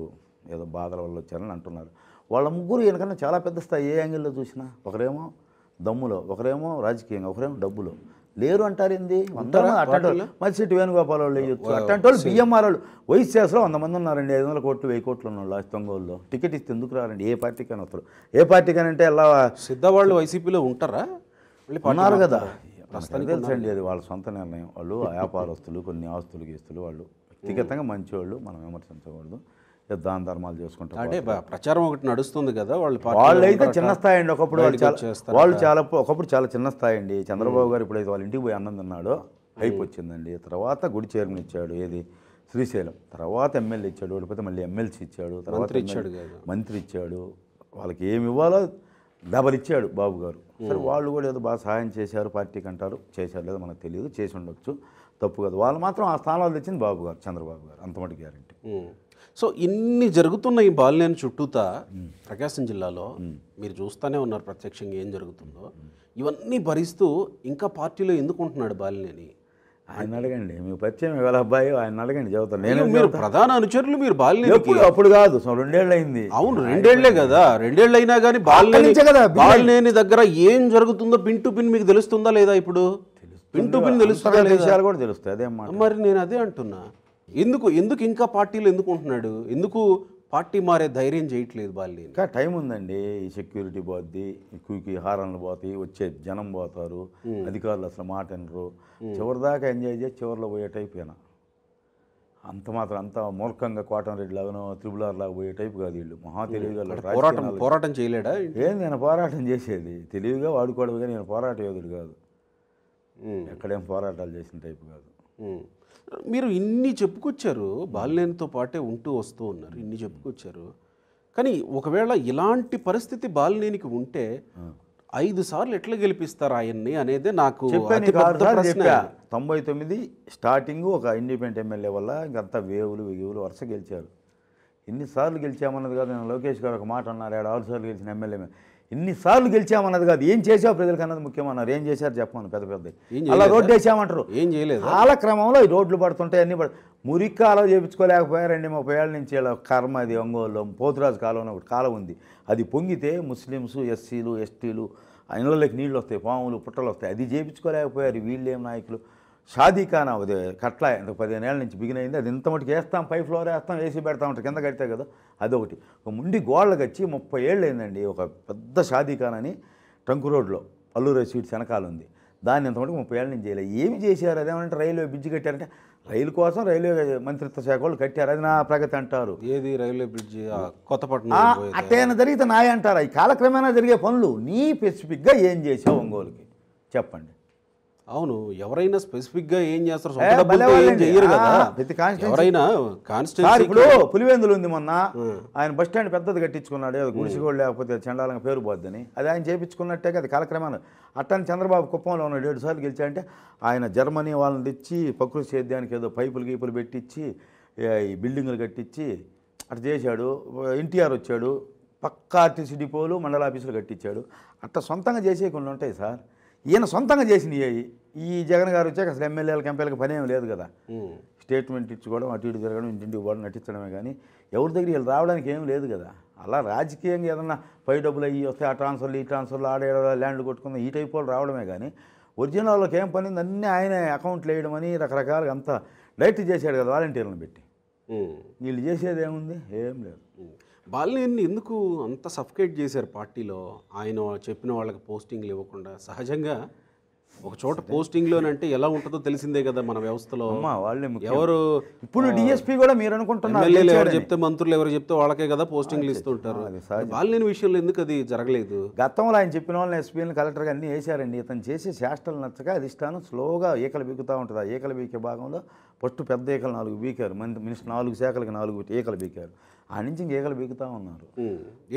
ఏదో బాధల వల్ల వచ్చారని అంటున్నారు వాళ్ళ ముగ్గురు వెనకన్నా చాలా పెద్ద స్థాయి ఏ యాంగిల్లో చూసినా ఒకరేమో దమ్ములో ఒకరేమో రాజకీయంగా ఒకరేమో డబ్బులు లేరు అంటారేంది అందరూ అట్టంటి వాళ్ళు మరిసిటి వేణుగోపాల వాళ్ళు వేయొచ్చు అట్టంటి వాళ్ళు బిఎంఆర్ వాళ్ళు వైఎస్ఆర్లో వంద మంది ఉన్నారండి ఐదు వందల కోట్లు వెయ్యి కోట్లు ఉన్న వాళ్ళు తొంగోళ్ళు టికెట్ ఇస్తే ఎందుకు రారండి ఏ పార్టీకైనా వస్తారు ఏ పార్టీకైనా అంటే ఎలా సిద్ధవాళ్ళు వైసీపీలో ఉంటారా ఉన్నారు కదా తెలుసండి అది వాళ్ళ సొంత నిర్ణయం వాళ్ళు వ్యాపారస్తులు కొన్ని ఆస్తులు గీస్తులు వాళ్ళు వ్యక్తిగతంగా మంచివాళ్ళు మనం విమర్శించకూడదు దాన ధర్మాలు చేసుకుంటారు అంటే ప్రచారం ఒకటి నడుస్తుంది కదా వాళ్ళు వాళ్ళైతే చిన్న స్థాయి అండి ఒకప్పుడు వాళ్ళు చాలా ఒకప్పుడు చాలా చిన్న స్థాయి అండి చంద్రబాబు గారు ఇప్పుడైతే వాళ్ళ ఇంటికి పోయి అన్నం తిన్నాడు హైప్ వచ్చిందండి తర్వాత గుడి చైర్మన్ ఇచ్చాడు ఏది శ్రీశైలం తర్వాత ఎమ్మెల్యే ఇచ్చాడు ఓడిపోతే మళ్ళీ ఎమ్మెల్సీ ఇచ్చాడు తర్వాత ఇచ్చాడు మంత్రి ఇచ్చాడు వాళ్ళకి ఏమి ఇవ్వాలో డబల్ ఇచ్చాడు బాబు గారు సరే వాళ్ళు కూడా ఏదో బాగా సహాయం చేశారు పార్టీకి అంటారు చేశారు లేదో మనకు తెలియదు చేసి ఉండొచ్చు తప్పు కాదు వాళ్ళు మాత్రం ఆ స్థానాలు తెచ్చింది బాబు గారు చంద్రబాబు గారు అంతమటి గ్యారంటీ సో ఇన్ని జరుగుతున్న ఈ బాలినేని చుట్టూత ప్రకాశం జిల్లాలో మీరు చూస్తూనే ఉన్నారు ప్రత్యక్షంగా ఏం జరుగుతుందో ఇవన్నీ భరిస్తూ ఇంకా పార్టీలో ఎందుకు ఉంటున్నాడు బాలినేని ఆయన అడగండి మీ పరిచయం ఇవాళ అబ్బాయి ఆయన అడగండి చదువుతాను నేను మీరు ప్రధాన అనుచరులు మీరు బాలినేని అప్పుడు కాదు రెండేళ్ళు అయింది అవును రెండేళ్లే కదా రెండేళ్ళు అయినా కానీ బాలినేని కదా బాలినేని దగ్గర ఏం జరుగుతుందో పిన్ టు పిన్ మీకు తెలుస్తుందా లేదా ఇప్పుడు పిన్ టు పిన్ తెలుస్తుందా విషయాలు కూడా తెలుస్తాయి అదే మరి నేను అదే అంటున్నా ఎందుకు ఎందుకు ఇంకా పార్టీలు ఎందుకు ఉంటున్నాడు ఎందుకు పార్టీ మారే ధైర్యం చేయట్లేదు వాళ్ళు ఇంకా టైం ఉందండి ఈ సెక్యూరిటీ పోద్ది క్యూకి హారన్లు పోతాయి వచ్చే జనం పోతారు అధికారులు అసలు మాట వినరు చివరిదాకా ఎంజాయ్ చేసి చివరిలో పోయే టైప్ అయినా అంత మాత్రం అంత మూర్ఖంగా రెడ్డి లాగానో త్రిబుల్ ఆర్ లాగా పోయే టైప్ కాదు వీళ్ళు మహా తెలివిగా పోరాటం పోరాటం చేయలేడా ఏం నేను పోరాటం చేసేది తెలివిగా వాడుకోవడమే నేను పోరాట యోధుడు కాదు ఎక్కడేం పోరాటాలు చేసిన టైప్ కాదు మీరు ఇన్ని చెప్పుకొచ్చారు బాలినేనితో పాటే ఉంటూ వస్తూ ఉన్నారు ఇన్ని చెప్పుకొచ్చారు కానీ ఒకవేళ ఇలాంటి పరిస్థితి బాలినేనికి ఉంటే ఐదు సార్లు ఎట్లా గెలిపిస్తారు ఆయన్ని అనేది నాకు తొంభై తొమ్మిది స్టార్టింగ్ ఒక ఇండిపెండెంట్ ఎమ్మెల్యే వల్ల ఇంకంత వేవులు వేవులు వరుస గెలిచారు ఎన్నిసార్లు గెలిచామన్నది కాదు నేను లోకేష్ గారు ఒక మాట అన్నారు ఏడు ఆరు సార్లు గెలిచిన ఎమ్మెల్యే ఎన్నిసార్లు గెలిచామన్నది కాదు ఏం చేసావు ప్రజలకు అన్నది ముఖ్యమన్నారు ఏం చేశారు చెప్పమని పెద్ద పెద్ద అలా రోడ్డు వేసామంటారు ఏం చేయలేదు కాలక్రమంలో ఈ రోడ్లు పడుతుంటాయి అన్ని పడు మురికి అలా రెండు ముప్పై ఏళ్ళ నుంచి కర్మ అది ఒంగోలు పోతురాజు కాలం ఒకటి కాలం ఉంది అది పొంగితే ముస్లిమ్స్ ఎస్సీలు ఎస్టీలు ఇళ్ళలోకి నీళ్ళు వస్తాయి పాములు పుట్టలు వస్తాయి అది చేయించుకోలేకపోయారు వీళ్ళేం నాయకులు షాదీఖానా అది కట్ల పదిహేను ఏళ్ళ నుంచి బిగిన్ అయింది అది ఇంత మటుకు వేస్తాం పై ఫ్లోర్ వేస్తాం వేసి పెడతాం అంటే కింద కడితే కదా అదొకటి ఒక ముండి గోళ్ళకి వచ్చి ముప్పై ఏళ్ళు అయిందండి ఒక పెద్ద ఖాన్ అని టంకు రోడ్లో అల్లూరు స్వీట్స్ వెనకాల ఉంది దాన్ని మటుకు ముప్పై ఏళ్ళ నుంచి చేయలేదు ఏమి చేశారు అదేమంటే రైల్వే బ్రిడ్జ్ కట్టారంటే రైలు కోసం రైల్వే మంత్రిత్వ శాఖ వాళ్ళు కట్టారు అది నా ప్రగతి అంటారు ఏది రైల్వే బ్రిడ్జ్ కొత్తపట్నం అట్టేనా జరిగితే నాయ అంటారు అవి కాలక్రమేణా జరిగే పనులు నీ స్పెసిఫిక్గా ఏం చేసావు ఒంగోలుకి చెప్పండి అవును ఎవరైనా స్పెసిఫిక్గా ఏం చేస్తారు సొంత ఎవరైనా కాన్స్టెన్సీ ఇప్పుడు పులివెందులు ఉంది మొన్న ఆయన బస్ స్టాండ్ పెద్దది కట్టించుకున్నాడు అది గుడిసిగోడు లేకపోతే చండాలంగా పేరు పోద్దని అది ఆయన చేపించుకున్నట్టే కదా కాలక్రమాన్ని అట్టని చంద్రబాబు కుప్పంలో ఉన్నాడు ఏడు సార్లు గెలిచాడంటే ఆయన జర్మనీ వాళ్ళని తెచ్చి ప్రకృతి సేద్యానికి ఏదో పైపులు గీపులు పెట్టించి ఈ బిల్డింగులు కట్టించి అటు చేశాడు ఎన్టీఆర్ వచ్చాడు పక్క ఆర్టీసీ డిపోలు మండల ఆఫీసులు కట్టించాడు అట్ట సొంతంగా చేసేయకుండా ఉంటాయి సార్ ఈయన సొంతంగా చేసినవి ఈ జగన్ గారు వచ్చాక అసలు ఎమ్మెల్యేలకు ఎంపీలకు పని ఏమి లేదు కదా స్టేట్మెంట్ ఇచ్చుకోవడం అటు ఇటు తిరగడం ఇంటింటికి పోవడం నటించడమే కానీ ఎవరి దగ్గర వీళ్ళు రావడానికి ఏం లేదు కదా అలా రాజకీయంగా ఏదన్నా పై డబ్బులు అయ్యి వస్తే ఆ ట్రాన్స్ఫర్లు ఈ ట్రాన్స్ఫర్లు ఆడే ల్యాండ్ కొట్టుకుందాం ఈ టైప్ వాళ్ళు రావడమే కానీ ఒరిజినల్ వాళ్ళకి ఏం పని అన్నీ ఆయన అకౌంట్లు వేయడమని రకరకాలుగా అంతా డైరెక్ట్ చేశాడు కదా వాలంటీర్లను పెట్టి వీళ్ళు చేసేది ఏముంది ఏం లేదు బాలినేని ఎందుకు అంత సఫికేట్ చేశారు పార్టీలో ఆయన చెప్పిన వాళ్ళకి పోస్టింగ్లు ఇవ్వకుండా సహజంగా ఒక చోట పోస్టింగ్లోనంటే ఎలా ఉంటుందో తెలిసిందే కదా మన వ్యవస్థలో ఎవరు ఇప్పుడు డిఎస్పీ కూడా మీరు అనుకుంటున్నారు ఎవరు చెప్తే మంత్రులు ఎవరు చెప్తే వాళ్ళకే కదా పోస్టింగ్లు ఇస్తుంటారు బాలినేని విషయంలో ఎందుకు అది జరగలేదు గతంలో ఆయన చెప్పిన వాళ్ళని ఎస్పీఎల్ కలెక్టర్ అన్ని వేశారండి ఇతను చేసే చేష్టలు నచ్చక అధిష్టానం స్లోగా ఈకలు బీకుతూ ఉంటుంది ఆ ఈకలు బీకే భాగంలో ఫస్ట్ పెద్ద ఈకలు నాలుగు బీకారు మినిస్టర్ నాలుగు శాఖలకు నాలుగు ఈకలు బీకారు ఆ నుంచి గీగలు బీగుతా ఉన్నారు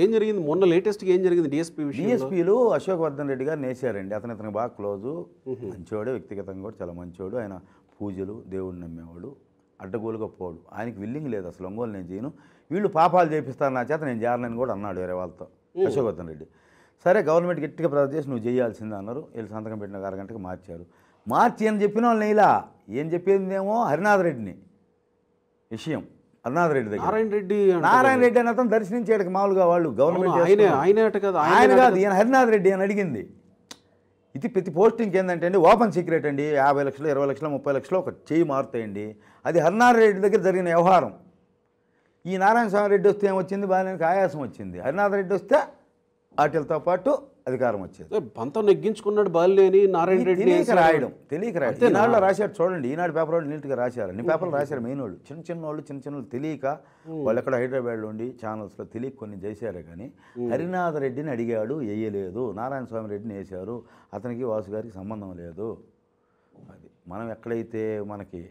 ఏం జరిగింది మొన్న లేటెస్ట్గా ఏం జరిగింది డిఎస్పీ డిఎస్పీలు అశోక్ వర్ధన్ రెడ్డి గారు నేసారండి అతను ఇతను బాగా క్లోజు మంచివాడు వ్యక్తిగతంగా కూడా చాలా మంచివాడు ఆయన పూజలు దేవుడిని నమ్మేవాడు అడ్డగోలుగా పోడు ఆయనకి విల్లింగ్ లేదు అసలు ఒంగోలు నేను చేయను వీళ్ళు పాపాలు చేపిస్తారు నా చేత నేను చేయాలని కూడా అన్నాడు వేరే వాళ్ళతో అశోక్ వర్ధన్ రెడ్డి సరే గవర్నమెంట్ గట్టిగా ప్రజలు చేసి నువ్వు చేయాల్సిందే అన్నారు వీళ్ళు సంతకం పెట్టిన అరగంటకి మార్చారు మార్చి అని చెప్పిన వాళ్ళు ఇలా ఏం ఏమో హరినాథ్ రెడ్డిని విషయం అన్నాథ్ రెడ్డి దగ్గర నారాయణ రెడ్డి నారాయణ రెడ్డి అని అతను దర్శించేటకు మామూలుగా వాళ్ళు గవర్నమెంట్ ఆయన కాదు ఈయన హరినాథ్ రెడ్డి అని అడిగింది ఇది ప్రతి పోస్టింగ్ ఏంటంటే అండి ఓపెన్ సీక్రెట్ అండి యాభై లక్షలు ఇరవై లక్షలు ముప్పై లక్షలు ఒక చేయి మారుతాయండి అది హరినారాయణ రెడ్డి దగ్గర జరిగిన వ్యవహారం ఈ నారాయణ స్వామి రెడ్డి వస్తే ఏమొచ్చింది బాగానే ఆయాసం వచ్చింది హరినాథ్ రెడ్డి వస్తే వాటితో పాటు అధికారం వచ్చేది పంతం నెగ్గించుకున్నాడు బాలేని నారాయణ రెడ్డి తెలియక రాయడం తెలియక రాయడం ఈనాడులో రాశారు చూడండి ఈనాడు పేపర్ వాళ్ళు నీట్గా రాశారు అన్ని పేపర్లు రాశారు మెయిన్ వాళ్ళు చిన్న చిన్న వాళ్ళు చిన్న చిన్న వాళ్ళు తెలియక వాళ్ళు ఎక్కడ హైదరాబాద్లో ఉండి ఛానల్స్లో తెలియక కొన్ని చేశారు కానీ హరినాథ రెడ్డిని అడిగాడు వేయలేదు నారాయణ స్వామి రెడ్డిని వేశారు అతనికి వాసు గారికి సంబంధం లేదు అది మనం ఎక్కడైతే మనకి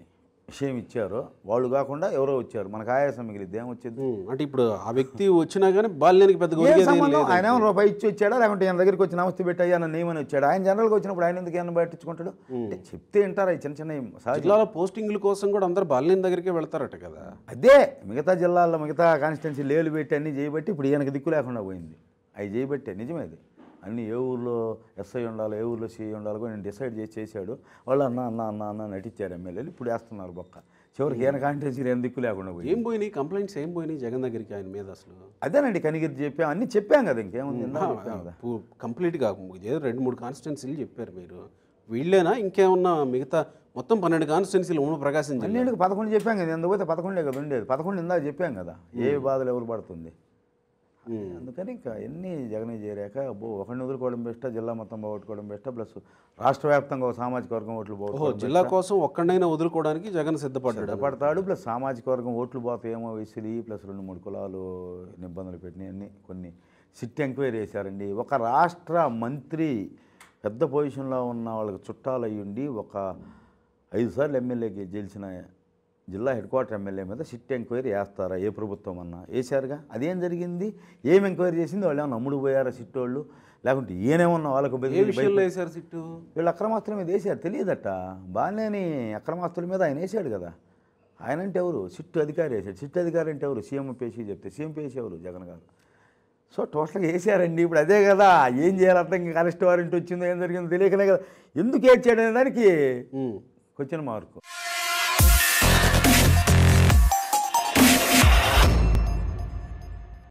విషయం ఇచ్చారో వాళ్ళు కాకుండా ఎవరో వచ్చారు మనకు ఆయాసం మిగిలిద్ది ఏమొచ్చింది అంటే ఇప్పుడు ఆ వ్యక్తి వచ్చినా కానీ బాల్యానికి పెద్ద ఆయన ఏమైనా రూపాయి ఇచ్చి వచ్చాడా లేకుంటే ఆయన దగ్గరికి వచ్చి నమస్తే పెట్టాయి అన్న ఏమని వచ్చాడు ఆయన జనరల్గా వచ్చినప్పుడు ఆయన ఎందుకు ఏమైనా బయటించుకుంటాడు అంటే చెప్తే వింటారు చిన్న చిన్న జిల్లాల పోస్టింగ్ల కోసం కూడా అందరు బాల్యం దగ్గరికి వెళ్తారట కదా అదే మిగతా జిల్లాల్లో మిగతా కాన్స్టిట్యున్సీ లేలు పెట్టి అన్ని చేయబట్టి ఇప్పుడు ఈయనకి దిక్కు లేకుండా పోయింది అవి చేయబట్టే నిజమేది అన్ని ఏ ఊర్లో ఎస్ఐ ఉండాలి ఏ ఊర్లో సీఐ ఉండాలి నేను డిసైడ్ చేసి చేశాడు వాళ్ళు అన్న అన్న అన్న అన్న నటించారు ఎమ్మెల్యేలు ఇప్పుడు వేస్తున్నారు బొక్క చివరికి ఈయన కాంటెన్సీ ఏం దిక్కు లేకుండా ఏం పోయినాయి కంప్లైంట్స్ ఏం పోయినాయి జగన్ దగ్గరికి ఆయన మీద అసలు అదేనండి కనిగిరి చెప్పాం అన్ని చెప్పాం కదా ఇంకేముంది కంప్లీట్గా ఏదో రెండు మూడు కాన్స్టెన్సీలు చెప్పారు మీరు వీళ్ళేనా ఇంకేమన్నా మిగతా మొత్తం పన్నెండు కాన్స్టిట్యున్సీలు ఉన్న ప్రకాశం జిల్లా పదకొండు చెప్పాం కదా ఎందుకు పోతే పదకొండే కదా ఉండేది పదకొండు ఇందాక చెప్పాం కదా ఏ బాధలు ఎవరు పడుతుంది అందుకని ఇంకా ఎన్ని జగన్ చేరాక ఒకరిని వదులుకోవడం బెస్ట్ జిల్లా మొత్తం పోగొట్టుకోవడం బెస్ట్ ప్లస్ రాష్ట్ర వ్యాప్తంగా సామాజిక వర్గం ఓట్లు పోగొట్టుకోవడం జిల్లా కోసం ఒక్కడైనా వదులుకోవడానికి జగన్ సిద్ధపడ్డాడు పడతాడు ప్లస్ సామాజిక వర్గం ఓట్లు పోతాయేమో విసిరి ప్లస్ రెండు మూడు కులాలు నిబంధనలు పెట్టినాయి కొన్ని సిట్ ఎంక్వైరీ చేశారండి ఒక రాష్ట్ర మంత్రి పెద్ద పొజిషన్లో ఉన్న వాళ్ళకి చుట్టాలు అయ్యుండి ఒక ఐదు సార్లు ఎమ్మెల్యేకి గెలిచిన జిల్లా హెడ్ క్వార్టర్ ఎమ్మెల్యే మీద సిట్ ఎంక్వైరీ వేస్తారా ఏ ప్రభుత్వం అన్నా వేశారుగా అదేం జరిగింది ఏం ఎంక్వైరీ చేసింది వాళ్ళు ఏమన్నా అమ్ముడు పోయారా సిట్ వాళ్ళు లేకుంటే ఏనేమన్నా వాళ్ళకు వేశారు సిట్టు వీళ్ళు అక్రమాస్తుల మీద వేసారు తెలియదట బాగానే అక్రమాస్తుల మీద ఆయన వేసాడు కదా ఆయన అంటే ఎవరు సిట్టు అధికారి వేశాడు సిట్టు అధికారి అంటే ఎవరు సీఎం పేసి చెప్తే సీఎం పేసి ఎవరు జగన్ గారు సో టోటల్గా వేసారండి ఇప్పుడు అదే కదా ఏం చేయాలి అర్థం ఇంకా అరెస్ట్ వారెంట్ వచ్చిందో ఏం జరిగిందో తెలియకనే కదా ఎందుకు ఏడ్చాడనే దానికి క్వశ్చన్ మార్కు